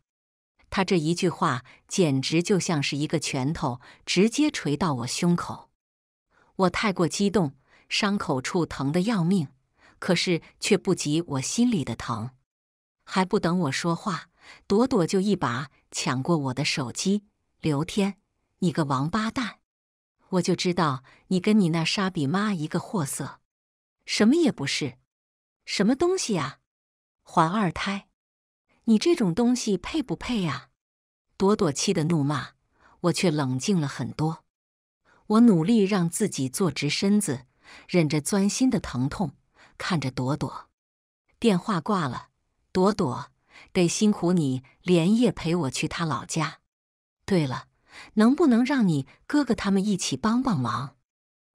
他这一句话简直就像是一个拳头直接捶到我胸口。我太过激动，伤口处疼得要命，可是却不及我心里的疼。还不等我说话，朵朵就一把抢过我的手机：“刘天，你个王八蛋！我就知道你跟你那沙比妈一个货色。”什么也不是，什么东西呀？怀二胎，你这种东西配不配呀？朵朵气得怒骂，我却冷静了很多。我努力让自己坐直身子，忍着钻心的疼痛，看着朵朵。电话挂了，朵朵得辛苦你连夜陪我去他老家。对了，能不能让你哥哥他们一起帮帮忙，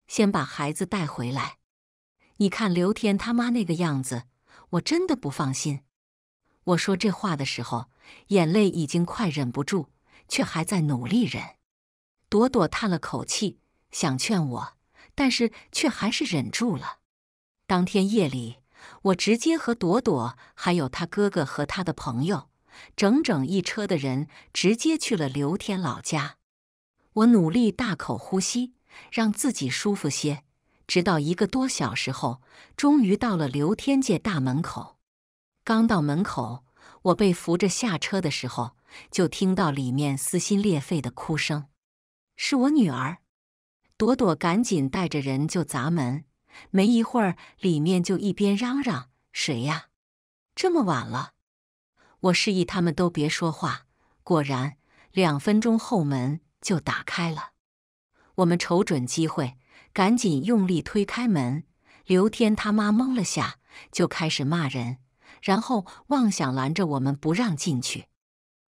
先把孩子带回来？你看刘天他妈那个样子，我真的不放心。我说这话的时候，眼泪已经快忍不住，却还在努力忍。朵朵叹了口气，想劝我，但是却还是忍住了。当天夜里，我直接和朵朵、还有他哥哥和他的朋友，整整一车的人，直接去了刘天老家。我努力大口呼吸，让自己舒服些。直到一个多小时后，终于到了刘天界大门口。刚到门口，我被扶着下车的时候，就听到里面撕心裂肺的哭声，是我女儿朵朵。赶紧带着人就砸门，没一会儿，里面就一边嚷嚷：“谁呀？这么晚了！”我示意他们都别说话。果然，两分钟后门就打开了。我们瞅准机会。赶紧用力推开门，刘天他妈懵了下，就开始骂人，然后妄想拦着我们不让进去。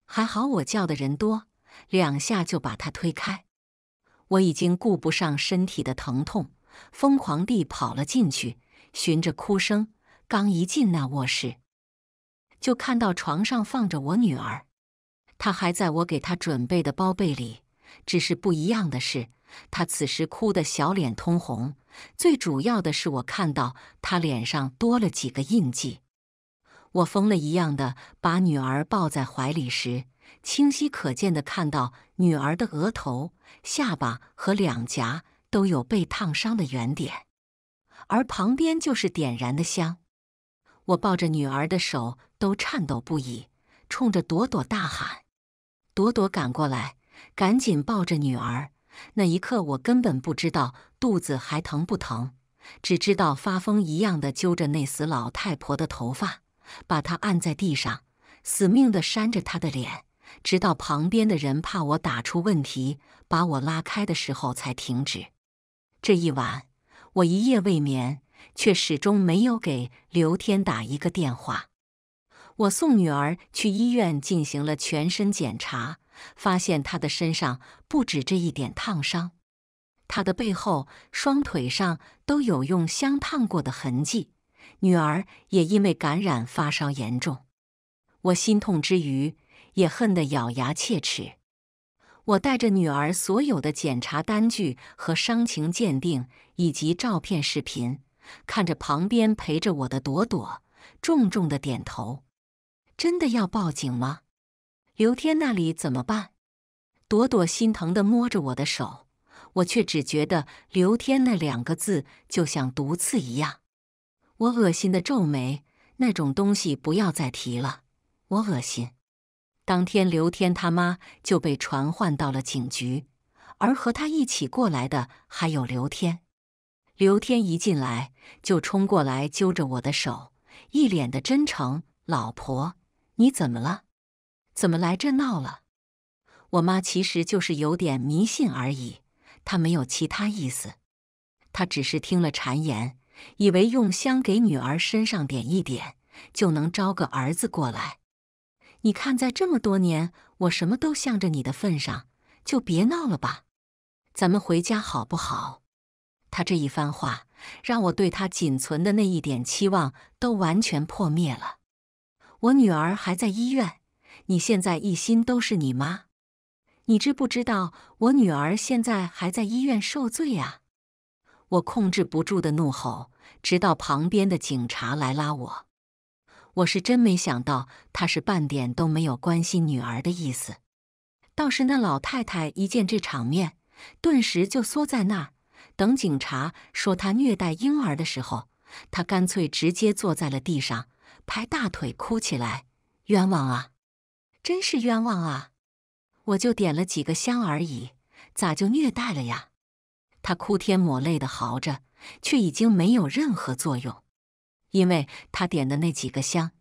还好我叫的人多，两下就把他推开。我已经顾不上身体的疼痛，疯狂地跑了进去，循着哭声，刚一进那卧室，就看到床上放着我女儿，她还在我给她准备的包被里，只是不一样的是。她此时哭的小脸通红，最主要的是我看到她脸上多了几个印记。我疯了一样的把女儿抱在怀里时，清晰可见的看到女儿的额头、下巴和两颊都有被烫伤的圆点，而旁边就是点燃的香。我抱着女儿的手都颤抖不已，冲着朵朵大喊：“朵朵，赶过来！”赶紧抱着女儿。那一刻，我根本不知道肚子还疼不疼，只知道发疯一样的揪着那死老太婆的头发，把她按在地上，死命的扇着她的脸，直到旁边的人怕我打出问题，把我拉开的时候才停止。这一晚，我一夜未眠，却始终没有给刘天打一个电话。我送女儿去医院进行了全身检查。发现他的身上不止这一点烫伤，他的背后、双腿上都有用香烫过的痕迹。女儿也因为感染发烧严重，我心痛之余也恨得咬牙切齿。我带着女儿所有的检查单据和伤情鉴定以及照片、视频，看着旁边陪着我的朵朵，重重的点头：“真的要报警吗？”刘天那里怎么办？朵朵心疼的摸着我的手，我却只觉得“刘天”那两个字就像毒刺一样，我恶心的皱眉。那种东西不要再提了，我恶心。当天，刘天他妈就被传唤到了警局，而和他一起过来的还有刘天。刘天一进来就冲过来揪着我的手，一脸的真诚：“老婆，你怎么了？”怎么来这闹了？我妈其实就是有点迷信而已，她没有其他意思。她只是听了谗言，以为用香给女儿身上点一点，就能招个儿子过来。你看，在这么多年我什么都向着你的份上，就别闹了吧。咱们回家好不好？他这一番话，让我对他仅存的那一点期望都完全破灭了。我女儿还在医院。你现在一心都是你妈，你知不知道我女儿现在还在医院受罪啊？我控制不住的怒吼，直到旁边的警察来拉我。我是真没想到，他是半点都没有关心女儿的意思。倒是那老太太一见这场面，顿时就缩在那儿。等警察说他虐待婴儿的时候，他干脆直接坐在了地上，拍大腿哭起来，冤枉啊！真是冤枉啊！我就点了几个香而已，咋就虐待了呀？他哭天抹泪的嚎着，却已经没有任何作用，因为他点的那几个香，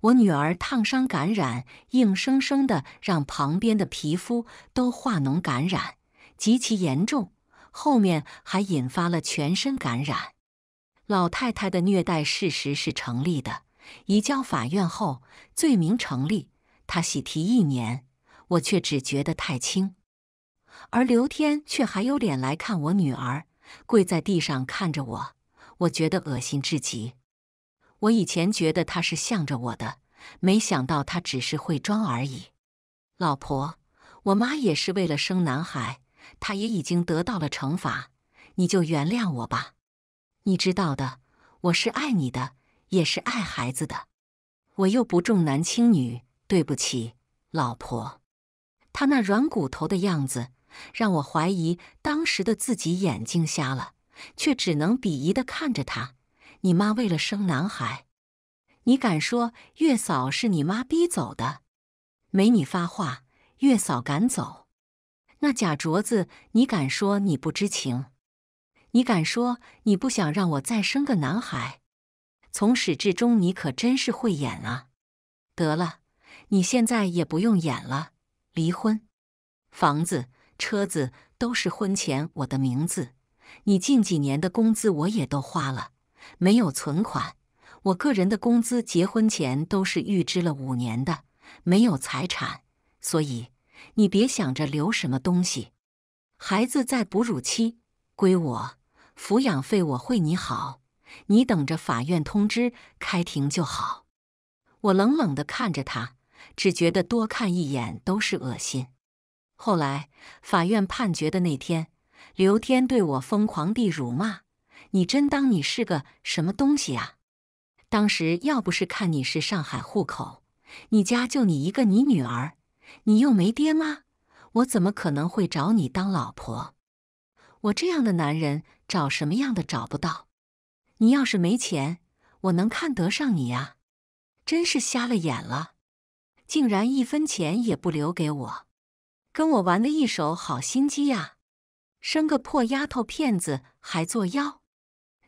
我女儿烫伤感染，硬生生的让旁边的皮肤都化脓感染，极其严重，后面还引发了全身感染。老太太的虐待事实是成立的，移交法院后，罪名成立。他喜提一年，我却只觉得太轻，而刘天却还有脸来看我女儿，跪在地上看着我，我觉得恶心至极。我以前觉得他是向着我的，没想到他只是会装而已。老婆，我妈也是为了生男孩，她也已经得到了惩罚，你就原谅我吧。你知道的，我是爱你的，也是爱孩子的，我又不重男轻女。对不起，老婆。他那软骨头的样子，让我怀疑当时的自己眼睛瞎了，却只能鄙夷地看着他。你妈为了生男孩，你敢说月嫂是你妈逼走的？没你发话，月嫂赶走那假镯子，你敢说你不知情？你敢说你不想让我再生个男孩？从始至终，你可真是会演啊！得了。你现在也不用演了，离婚，房子、车子都是婚前我的名字，你近几年的工资我也都花了，没有存款，我个人的工资结婚前都是预支了五年的，没有财产，所以你别想着留什么东西。孩子在哺乳期，归我，抚养费我会你好，你等着法院通知开庭就好。我冷冷地看着他。只觉得多看一眼都是恶心。后来法院判决的那天，刘天对我疯狂地辱骂：“你真当你是个什么东西啊？当时要不是看你是上海户口，你家就你一个，你女儿，你又没爹妈，我怎么可能会找你当老婆？我这样的男人找什么样的找不到？你要是没钱，我能看得上你啊？真是瞎了眼了。”竟然一分钱也不留给我，跟我玩的一手好心机呀！生个破丫头片子还作妖。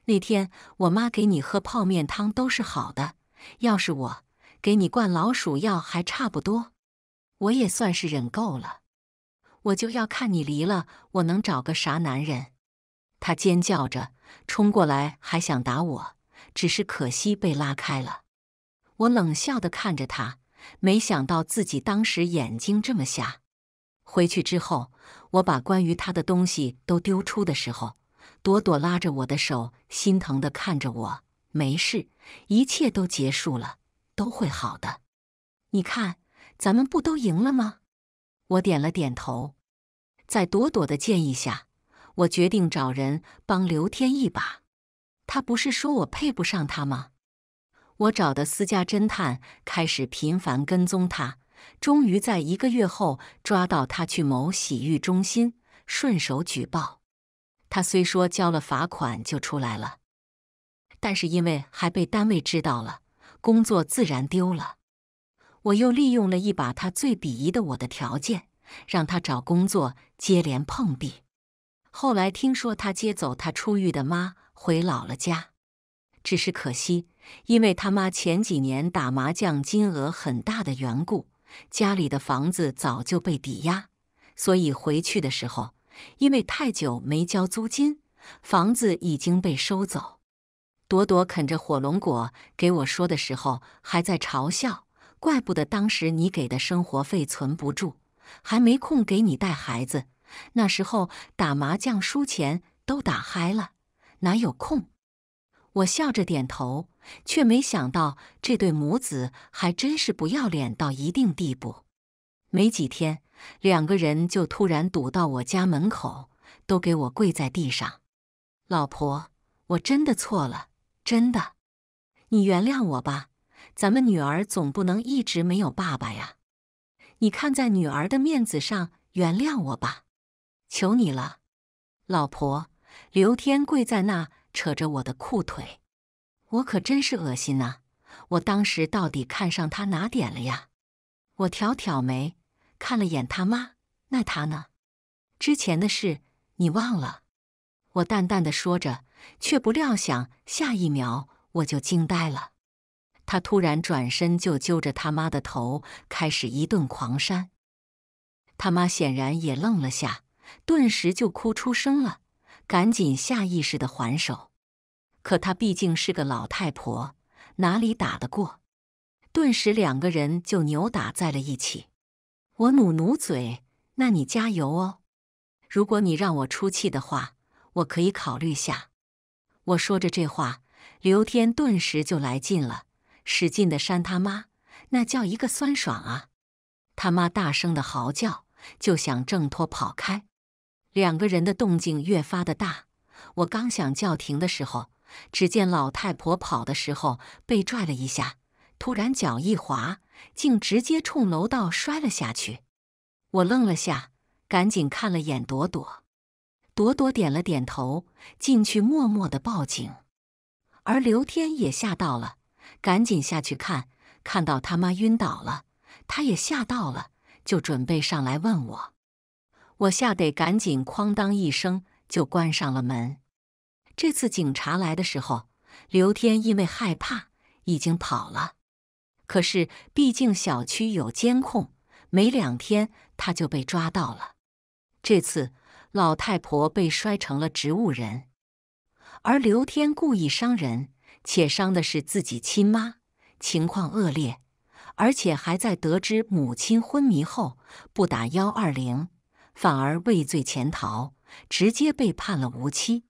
那天我妈给你喝泡面汤都是好的，要是我给你灌老鼠药还差不多。我也算是忍够了，我就要看你离了我能找个啥男人！他尖叫着冲过来，还想打我，只是可惜被拉开了。我冷笑的看着他。没想到自己当时眼睛这么瞎。回去之后，我把关于他的东西都丢出的时候，朵朵拉着我的手，心疼地看着我：“没事，一切都结束了，都会好的。你看，咱们不都赢了吗？”我点了点头。在朵朵的建议下，我决定找人帮刘天一把。他不是说我配不上他吗？我找的私家侦探开始频繁跟踪他，终于在一个月后抓到他去某洗浴中心，顺手举报。他虽说交了罚款就出来了，但是因为还被单位知道了，工作自然丢了。我又利用了一把他最鄙夷的我的条件，让他找工作接连碰壁。后来听说他接走他出狱的妈回姥姥家，只是可惜。因为他妈前几年打麻将金额很大的缘故，家里的房子早就被抵押，所以回去的时候，因为太久没交租金，房子已经被收走。朵朵啃着火龙果给我说的时候，还在嘲笑：“怪不得当时你给的生活费存不住，还没空给你带孩子。那时候打麻将输钱都打嗨了，哪有空？”我笑着点头，却没想到这对母子还真是不要脸到一定地步。没几天，两个人就突然堵到我家门口，都给我跪在地上：“老婆，我真的错了，真的，你原谅我吧。咱们女儿总不能一直没有爸爸呀？你看在女儿的面子上，原谅我吧，求你了，老婆。”刘天跪在那。扯着我的裤腿，我可真是恶心啊！我当时到底看上他哪点了呀？我挑挑眉，看了眼他妈，那他呢？之前的事你忘了？我淡淡的说着，却不料想下一秒我就惊呆了。他突然转身就揪着他妈的头，开始一顿狂扇。他妈显然也愣了下，顿时就哭出声了，赶紧下意识的还手。可她毕竟是个老太婆，哪里打得过？顿时两个人就扭打在了一起。我努努嘴，那你加油哦。如果你让我出气的话，我可以考虑下。我说着这话，刘天顿时就来劲了，使劲的扇他妈，那叫一个酸爽啊！他妈大声的嚎叫，就想挣脱跑开。两个人的动静越发的大，我刚想叫停的时候。只见老太婆跑的时候被拽了一下，突然脚一滑，竟直接冲楼道摔了下去。我愣了下，赶紧看了眼朵朵，朵朵点了点头，进去默默的报警。而刘天也吓到了，赶紧下去看，看到他妈晕倒了，他也吓到了，就准备上来问我。我吓得赶紧哐当一声就关上了门。这次警察来的时候，刘天因为害怕已经跑了。可是，毕竟小区有监控，没两天他就被抓到了。这次老太婆被摔成了植物人，而刘天故意伤人，且伤的是自己亲妈，情况恶劣，而且还在得知母亲昏迷后不打幺二零，反而畏罪潜逃，直接被判了无期。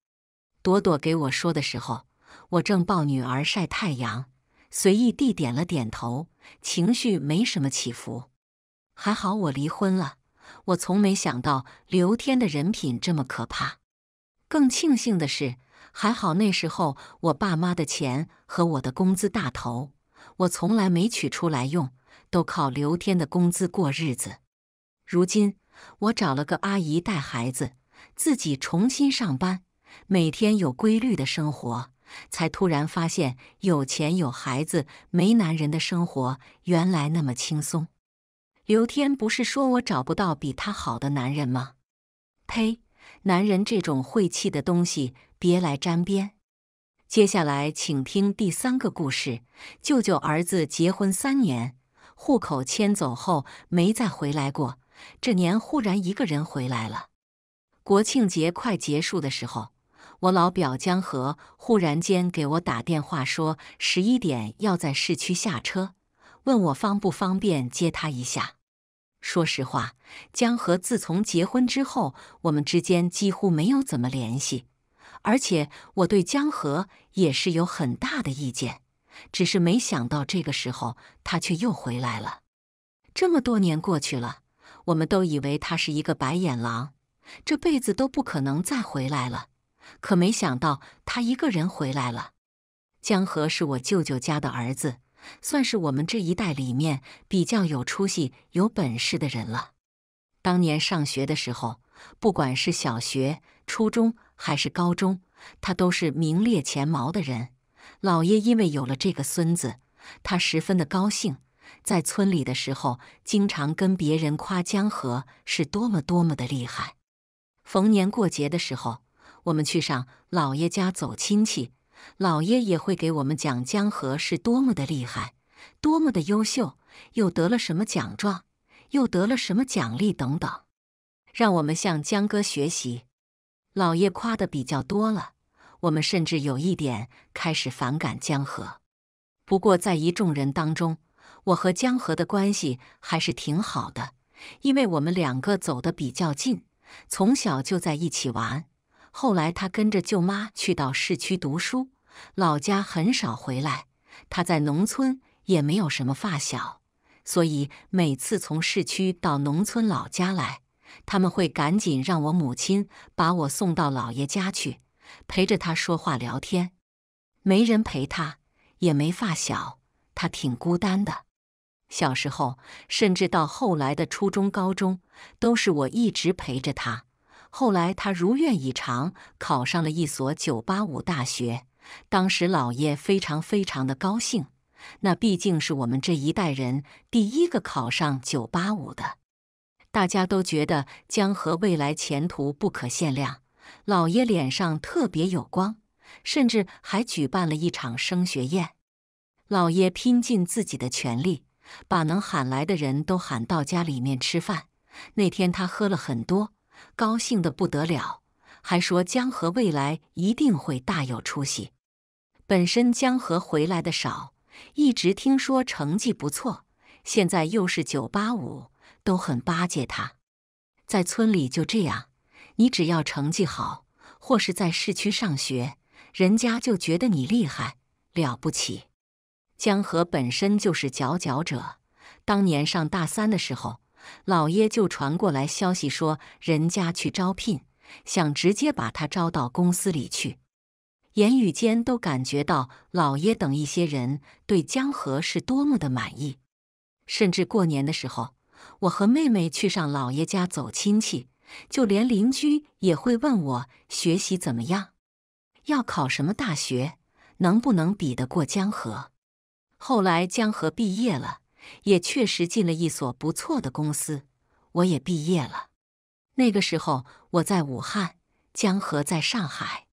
朵朵给我说的时候，我正抱女儿晒太阳，随意地点了点头，情绪没什么起伏。还好我离婚了，我从没想到刘天的人品这么可怕。更庆幸的是，还好那时候我爸妈的钱和我的工资大头，我从来没取出来用，都靠刘天的工资过日子。如今我找了个阿姨带孩子，自己重新上班。每天有规律的生活，才突然发现有钱有孩子没男人的生活原来那么轻松。刘天不是说我找不到比他好的男人吗？呸！男人这种晦气的东西，别来沾边。接下来，请听第三个故事：舅舅儿子结婚三年，户口迁走后没再回来过。这年忽然一个人回来了。国庆节快结束的时候。我老表江河忽然间给我打电话说，十一点要在市区下车，问我方不方便接他一下。说实话，江河自从结婚之后，我们之间几乎没有怎么联系，而且我对江河也是有很大的意见。只是没想到这个时候他却又回来了。这么多年过去了，我们都以为他是一个白眼狼，这辈子都不可能再回来了。可没想到，他一个人回来了。江河是我舅舅家的儿子，算是我们这一代里面比较有出息、有本事的人了。当年上学的时候，不管是小学、初中还是高中，他都是名列前茅的人。老爷因为有了这个孙子，他十分的高兴，在村里的时候经常跟别人夸江河是多么多么的厉害。逢年过节的时候。我们去上老爷家走亲戚，老爷也会给我们讲江河是多么的厉害，多么的优秀，又得了什么奖状，又得了什么奖励等等，让我们向江哥学习。老爷夸的比较多了，我们甚至有一点开始反感江河。不过在一众人当中，我和江河的关系还是挺好的，因为我们两个走得比较近，从小就在一起玩。后来，他跟着舅妈去到市区读书，老家很少回来。他在农村也没有什么发小，所以每次从市区到农村老家来，他们会赶紧让我母亲把我送到姥爷家去，陪着他说话聊天。没人陪他，也没发小，他挺孤单的。小时候，甚至到后来的初中、高中，都是我一直陪着他。后来他如愿以偿，考上了一所985大学。当时老爷非常非常的高兴，那毕竟是我们这一代人第一个考上985的。大家都觉得江河未来前途不可限量，老爷脸上特别有光，甚至还举办了一场升学宴。老爷拼尽自己的全力，把能喊来的人都喊到家里面吃饭。那天他喝了很多。高兴得不得了，还说江河未来一定会大有出息。本身江河回来的少，一直听说成绩不错，现在又是九八五，都很巴结他。在村里就这样，你只要成绩好，或是在市区上学，人家就觉得你厉害了不起。江河本身就是佼佼者，当年上大三的时候。老爷就传过来消息说，人家去招聘，想直接把他招到公司里去。言语间都感觉到老爷等一些人对江河是多么的满意。甚至过年的时候，我和妹妹去上老爷家走亲戚，就连邻居也会问我学习怎么样，要考什么大学，能不能比得过江河。后来江河毕业了。也确实进了一所不错的公司，我也毕业了。那个时候我在武汉，江河在上海。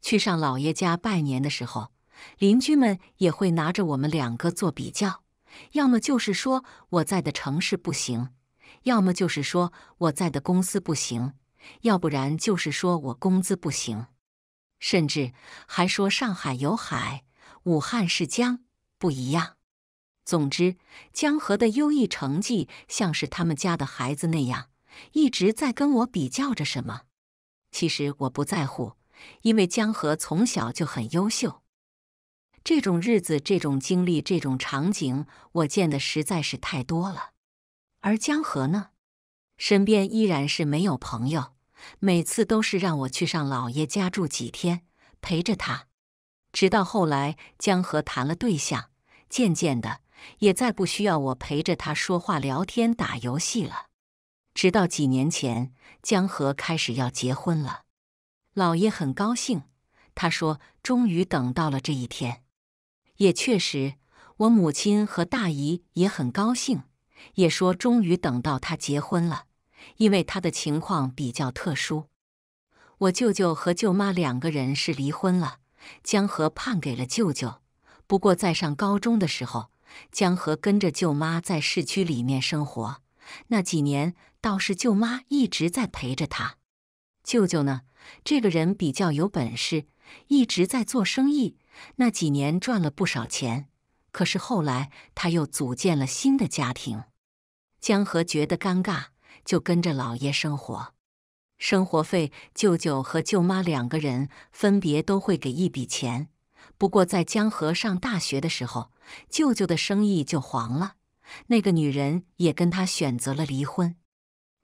去上姥爷家拜年的时候，邻居们也会拿着我们两个做比较，要么就是说我在的城市不行，要么就是说我在的公司不行，要不然就是说我工资不行，甚至还说上海有海，武汉是江，不一样。总之，江河的优异成绩像是他们家的孩子那样，一直在跟我比较着什么。其实我不在乎，因为江河从小就很优秀。这种日子、这种经历、这种场景，我见的实在是太多了。而江河呢，身边依然是没有朋友，每次都是让我去上姥爷家住几天，陪着他。直到后来，江河谈了对象，渐渐的。也再不需要我陪着他说话、聊天、打游戏了。直到几年前，江河开始要结婚了，姥爷很高兴，他说：“终于等到了这一天。”也确实，我母亲和大姨也很高兴，也说：“终于等到他结婚了。”因为他的情况比较特殊，我舅舅和舅妈两个人是离婚了，江河判给了舅舅。不过在上高中的时候。江河跟着舅妈在市区里面生活，那几年倒是舅妈一直在陪着他。舅舅呢，这个人比较有本事，一直在做生意，那几年赚了不少钱。可是后来他又组建了新的家庭。江河觉得尴尬，就跟着姥爷生活。生活费，舅舅和舅妈两个人分别都会给一笔钱。不过在江河上大学的时候。舅舅的生意就黄了，那个女人也跟他选择了离婚，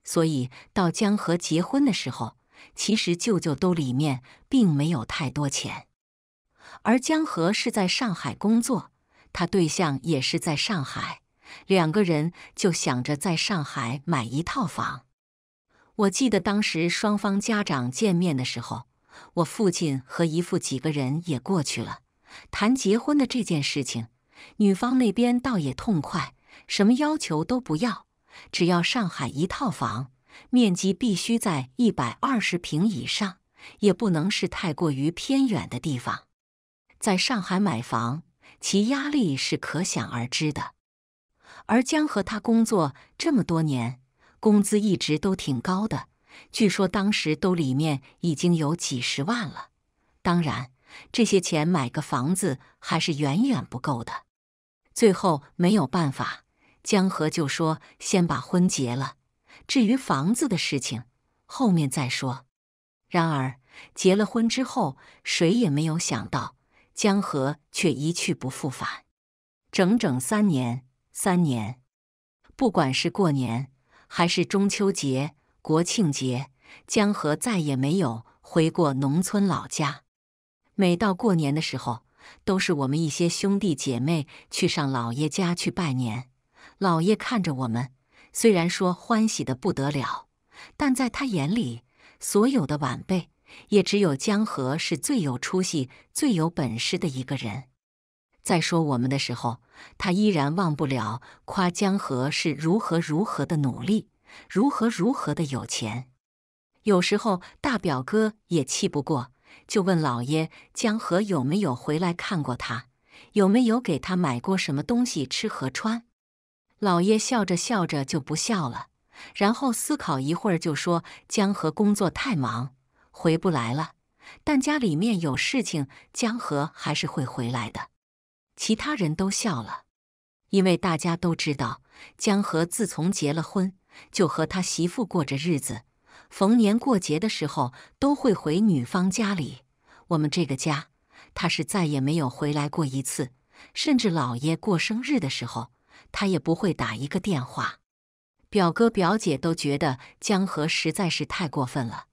所以到江河结婚的时候，其实舅舅兜里面并没有太多钱。而江河是在上海工作，他对象也是在上海，两个人就想着在上海买一套房。我记得当时双方家长见面的时候，我父亲和姨父几个人也过去了，谈结婚的这件事情。女方那边倒也痛快，什么要求都不要，只要上海一套房，面积必须在一百二十平以上，也不能是太过于偏远的地方。在上海买房，其压力是可想而知的。而江河他工作这么多年，工资一直都挺高的，据说当时兜里面已经有几十万了。当然，这些钱买个房子还是远远不够的。最后没有办法，江河就说：“先把婚结了，至于房子的事情，后面再说。”然而，结了婚之后，谁也没有想到，江河却一去不复返。整整三年，三年，不管是过年还是中秋节、国庆节，江河再也没有回过农村老家。每到过年的时候。都是我们一些兄弟姐妹去上老爷家去拜年，老爷看着我们，虽然说欢喜的不得了，但在他眼里，所有的晚辈，也只有江河是最有出息、最有本事的一个人。在说我们的时候，他依然忘不了夸江河是如何如何的努力，如何如何的有钱。有时候大表哥也气不过。就问老爷江河有没有回来看过他，有没有给他买过什么东西吃和穿。老爷笑着笑着就不笑了，然后思考一会儿就说：“江河工作太忙，回不来了。但家里面有事情，江河还是会回来的。”其他人都笑了，因为大家都知道江河自从结了婚，就和他媳妇过着日子。逢年过节的时候都会回女方家里，我们这个家，他是再也没有回来过一次。甚至姥爷过生日的时候，他也不会打一个电话。表哥表姐都觉得江河实在是太过分了。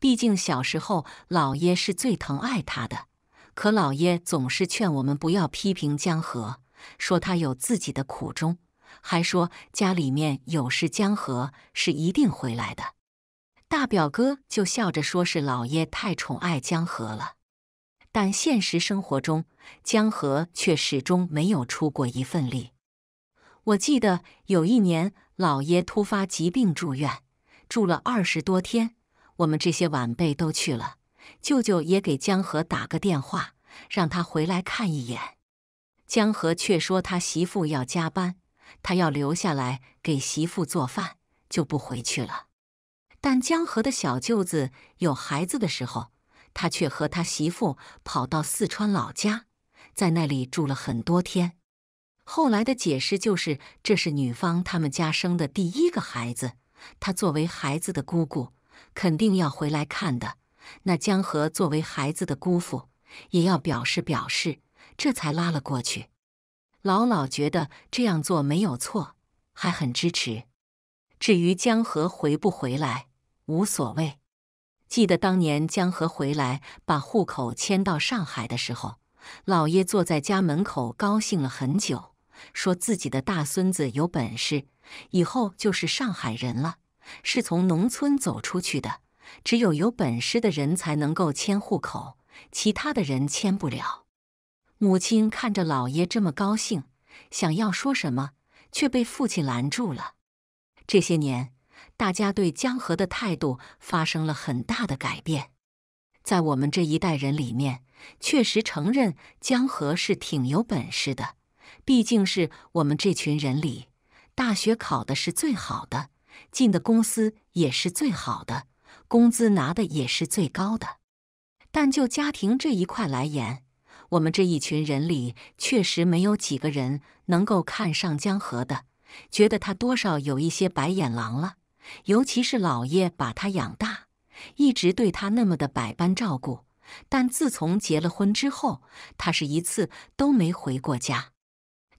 毕竟小时候姥爷是最疼爱他的，可姥爷总是劝我们不要批评江河，说他有自己的苦衷，还说家里面有事江河是一定回来的。大表哥就笑着说：“是老爷太宠爱江河了。”但现实生活中，江河却始终没有出过一份力。我记得有一年，老爷突发疾病住院，住了二十多天，我们这些晚辈都去了，舅舅也给江河打个电话，让他回来看一眼。江河却说他媳妇要加班，他要留下来给媳妇做饭，就不回去了。但江河的小舅子有孩子的时候，他却和他媳妇跑到四川老家，在那里住了很多天。后来的解释就是，这是女方他们家生的第一个孩子，他作为孩子的姑姑，肯定要回来看的。那江河作为孩子的姑父，也要表示表示，这才拉了过去。老老觉得这样做没有错，还很支持。至于江河回不回来？无所谓。记得当年江河回来把户口迁到上海的时候，老爷坐在家门口高兴了很久，说自己的大孙子有本事，以后就是上海人了。是从农村走出去的，只有有本事的人才能够迁户口，其他的人迁不了。母亲看着老爷这么高兴，想要说什么，却被父亲拦住了。这些年。大家对江河的态度发生了很大的改变，在我们这一代人里面，确实承认江河是挺有本事的，毕竟是我们这群人里，大学考的是最好的，进的公司也是最好的，工资拿的也是最高的。但就家庭这一块来言，我们这一群人里确实没有几个人能够看上江河的，觉得他多少有一些白眼狼了。尤其是老爷把他养大，一直对他那么的百般照顾。但自从结了婚之后，他是一次都没回过家。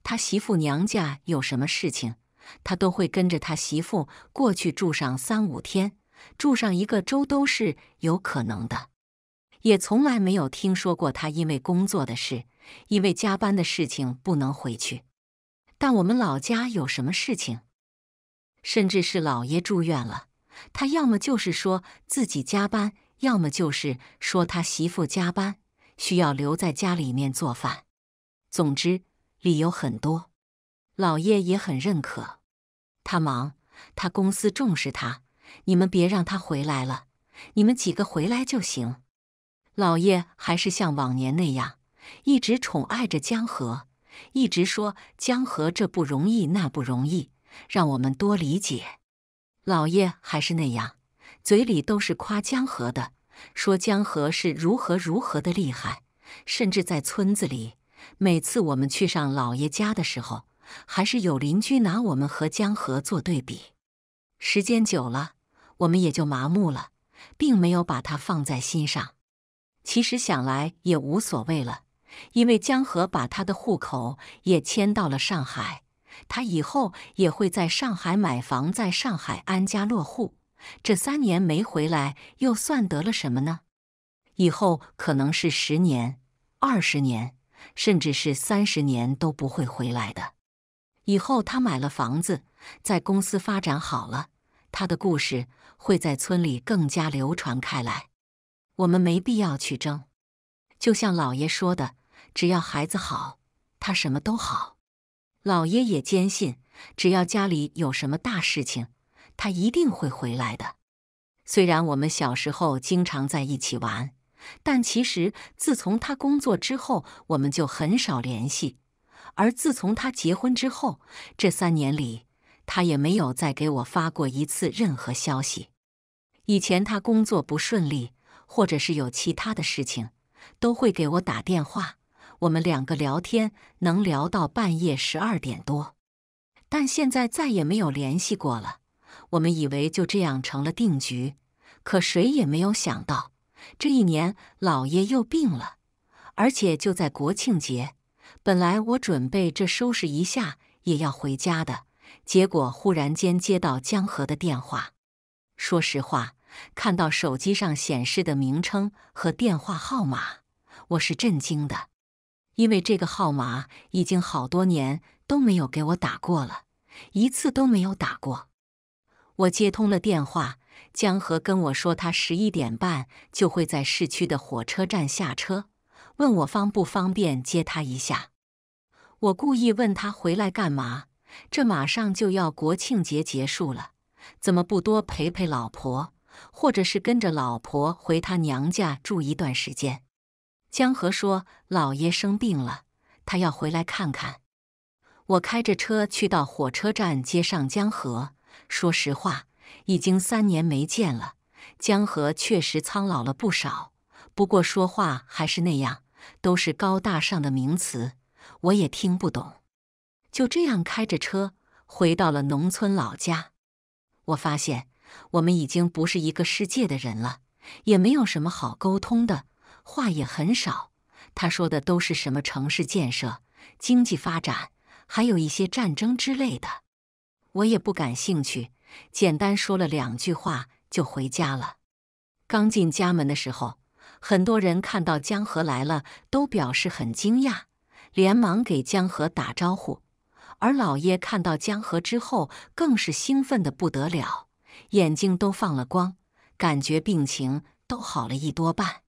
他媳妇娘家有什么事情，他都会跟着他媳妇过去住上三五天，住上一个周都是有可能的。也从来没有听说过他因为工作的事，因为加班的事情不能回去。但我们老家有什么事情？甚至是姥爷住院了，他要么就是说自己加班，要么就是说他媳妇加班需要留在家里面做饭。总之，理由很多。姥爷也很认可，他忙，他公司重视他，你们别让他回来了，你们几个回来就行。姥爷还是像往年那样，一直宠爱着江河，一直说江河这不容易，那不容易。让我们多理解，老爷还是那样，嘴里都是夸江河的，说江河是如何如何的厉害。甚至在村子里，每次我们去上老爷家的时候，还是有邻居拿我们和江河做对比。时间久了，我们也就麻木了，并没有把他放在心上。其实想来也无所谓了，因为江河把他的户口也迁到了上海。他以后也会在上海买房，在上海安家落户。这三年没回来，又算得了什么呢？以后可能是十年、二十年，甚至是三十年都不会回来的。以后他买了房子，在公司发展好了，他的故事会在村里更加流传开来。我们没必要去争。就像老爷说的：“只要孩子好，他什么都好。”老爷也坚信，只要家里有什么大事情，他一定会回来的。虽然我们小时候经常在一起玩，但其实自从他工作之后，我们就很少联系。而自从他结婚之后，这三年里，他也没有再给我发过一次任何消息。以前他工作不顺利，或者是有其他的事情，都会给我打电话。我们两个聊天能聊到半夜十二点多，但现在再也没有联系过了。我们以为就这样成了定局，可谁也没有想到，这一年老爷又病了，而且就在国庆节。本来我准备这收拾一下也要回家的，结果忽然间接到江河的电话。说实话，看到手机上显示的名称和电话号码，我是震惊的。因为这个号码已经好多年都没有给我打过了，一次都没有打过。我接通了电话，江河跟我说他十一点半就会在市区的火车站下车，问我方不方便接他一下。我故意问他回来干嘛，这马上就要国庆节结束了，怎么不多陪陪老婆，或者是跟着老婆回他娘家住一段时间？江河说：“老爷生病了，他要回来看看。”我开着车去到火车站接上江河。说实话，已经三年没见了，江河确实苍老了不少。不过说话还是那样，都是高大上的名词，我也听不懂。就这样开着车回到了农村老家，我发现我们已经不是一个世界的人了，也没有什么好沟通的。话也很少，他说的都是什么城市建设、经济发展，还有一些战争之类的，我也不感兴趣。简单说了两句话就回家了。刚进家门的时候，很多人看到江河来了，都表示很惊讶，连忙给江河打招呼。而老爷看到江河之后，更是兴奋的不得了，眼睛都放了光，感觉病情都好了一多半。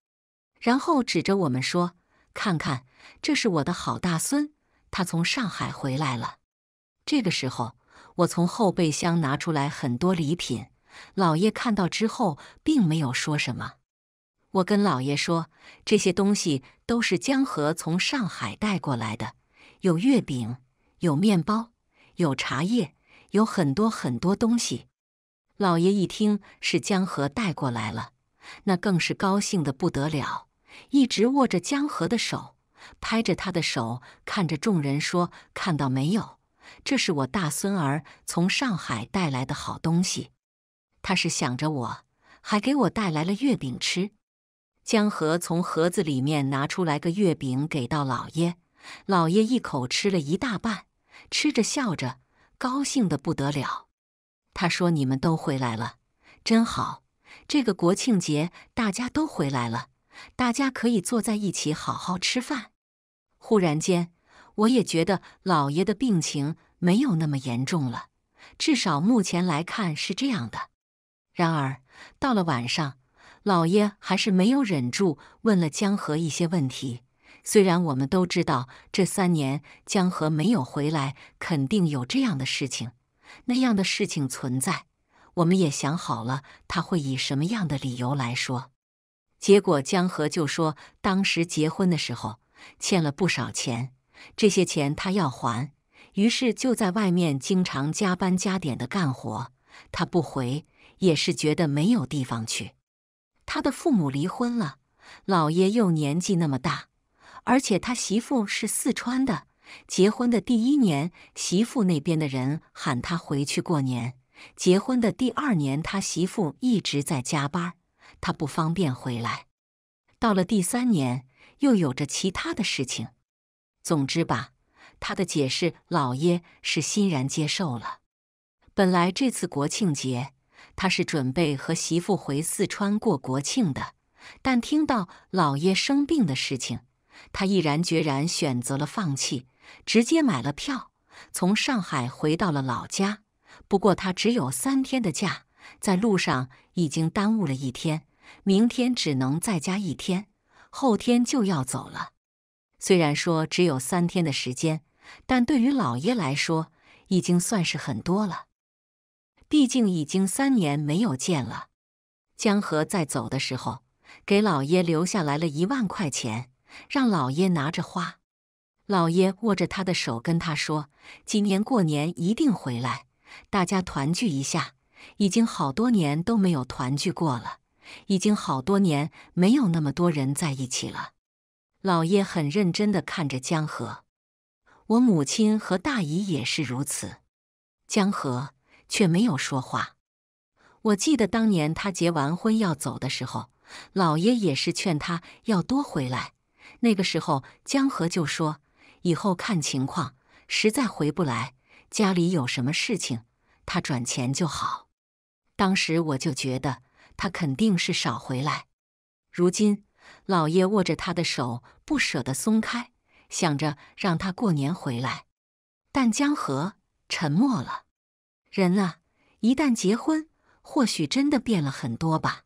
然后指着我们说：“看看，这是我的好大孙，他从上海回来了。”这个时候，我从后备箱拿出来很多礼品。老爷看到之后，并没有说什么。我跟老爷说：“这些东西都是江河从上海带过来的，有月饼，有面包，有茶叶，有很多很多东西。”老爷一听是江河带过来了，那更是高兴的不得了。一直握着江河的手，拍着他的手，看着众人说：“看到没有？这是我大孙儿从上海带来的好东西。他是想着我，还给我带来了月饼吃。”江河从盒子里面拿出来个月饼，给到老爷。老爷一口吃了一大半，吃着笑着，高兴的不得了。他说：“你们都回来了，真好！这个国庆节大家都回来了。”大家可以坐在一起好好吃饭。忽然间，我也觉得老爷的病情没有那么严重了，至少目前来看是这样的。然而到了晚上，老爷还是没有忍住，问了江河一些问题。虽然我们都知道这三年江河没有回来，肯定有这样的事情、那样的事情存在。我们也想好了他会以什么样的理由来说。结果江河就说，当时结婚的时候欠了不少钱，这些钱他要还，于是就在外面经常加班加点的干活。他不回也是觉得没有地方去。他的父母离婚了，姥爷又年纪那么大，而且他媳妇是四川的。结婚的第一年，媳妇那边的人喊他回去过年；结婚的第二年，他媳妇一直在加班。他不方便回来，到了第三年又有着其他的事情。总之吧，他的解释，老爷是欣然接受了。本来这次国庆节他是准备和媳妇回四川过国庆的，但听到老爷生病的事情，他毅然决然选择了放弃，直接买了票从上海回到了老家。不过他只有三天的假，在路上已经耽误了一天。明天只能在家一天，后天就要走了。虽然说只有三天的时间，但对于老爷来说已经算是很多了。毕竟已经三年没有见了。江河在走的时候，给老爷留下来了一万块钱，让老爷拿着花。老爷握着他的手，跟他说：“今年过年一定回来，大家团聚一下。已经好多年都没有团聚过了。”已经好多年没有那么多人在一起了。老爷很认真的看着江河，我母亲和大姨也是如此。江河却没有说话。我记得当年他结完婚要走的时候，老爷也是劝他要多回来。那个时候，江河就说：“以后看情况，实在回不来，家里有什么事情，他转钱就好。”当时我就觉得。他肯定是少回来。如今，老爷握着他的手不舍得松开，想着让他过年回来。但江河沉默了。人啊，一旦结婚，或许真的变了很多吧。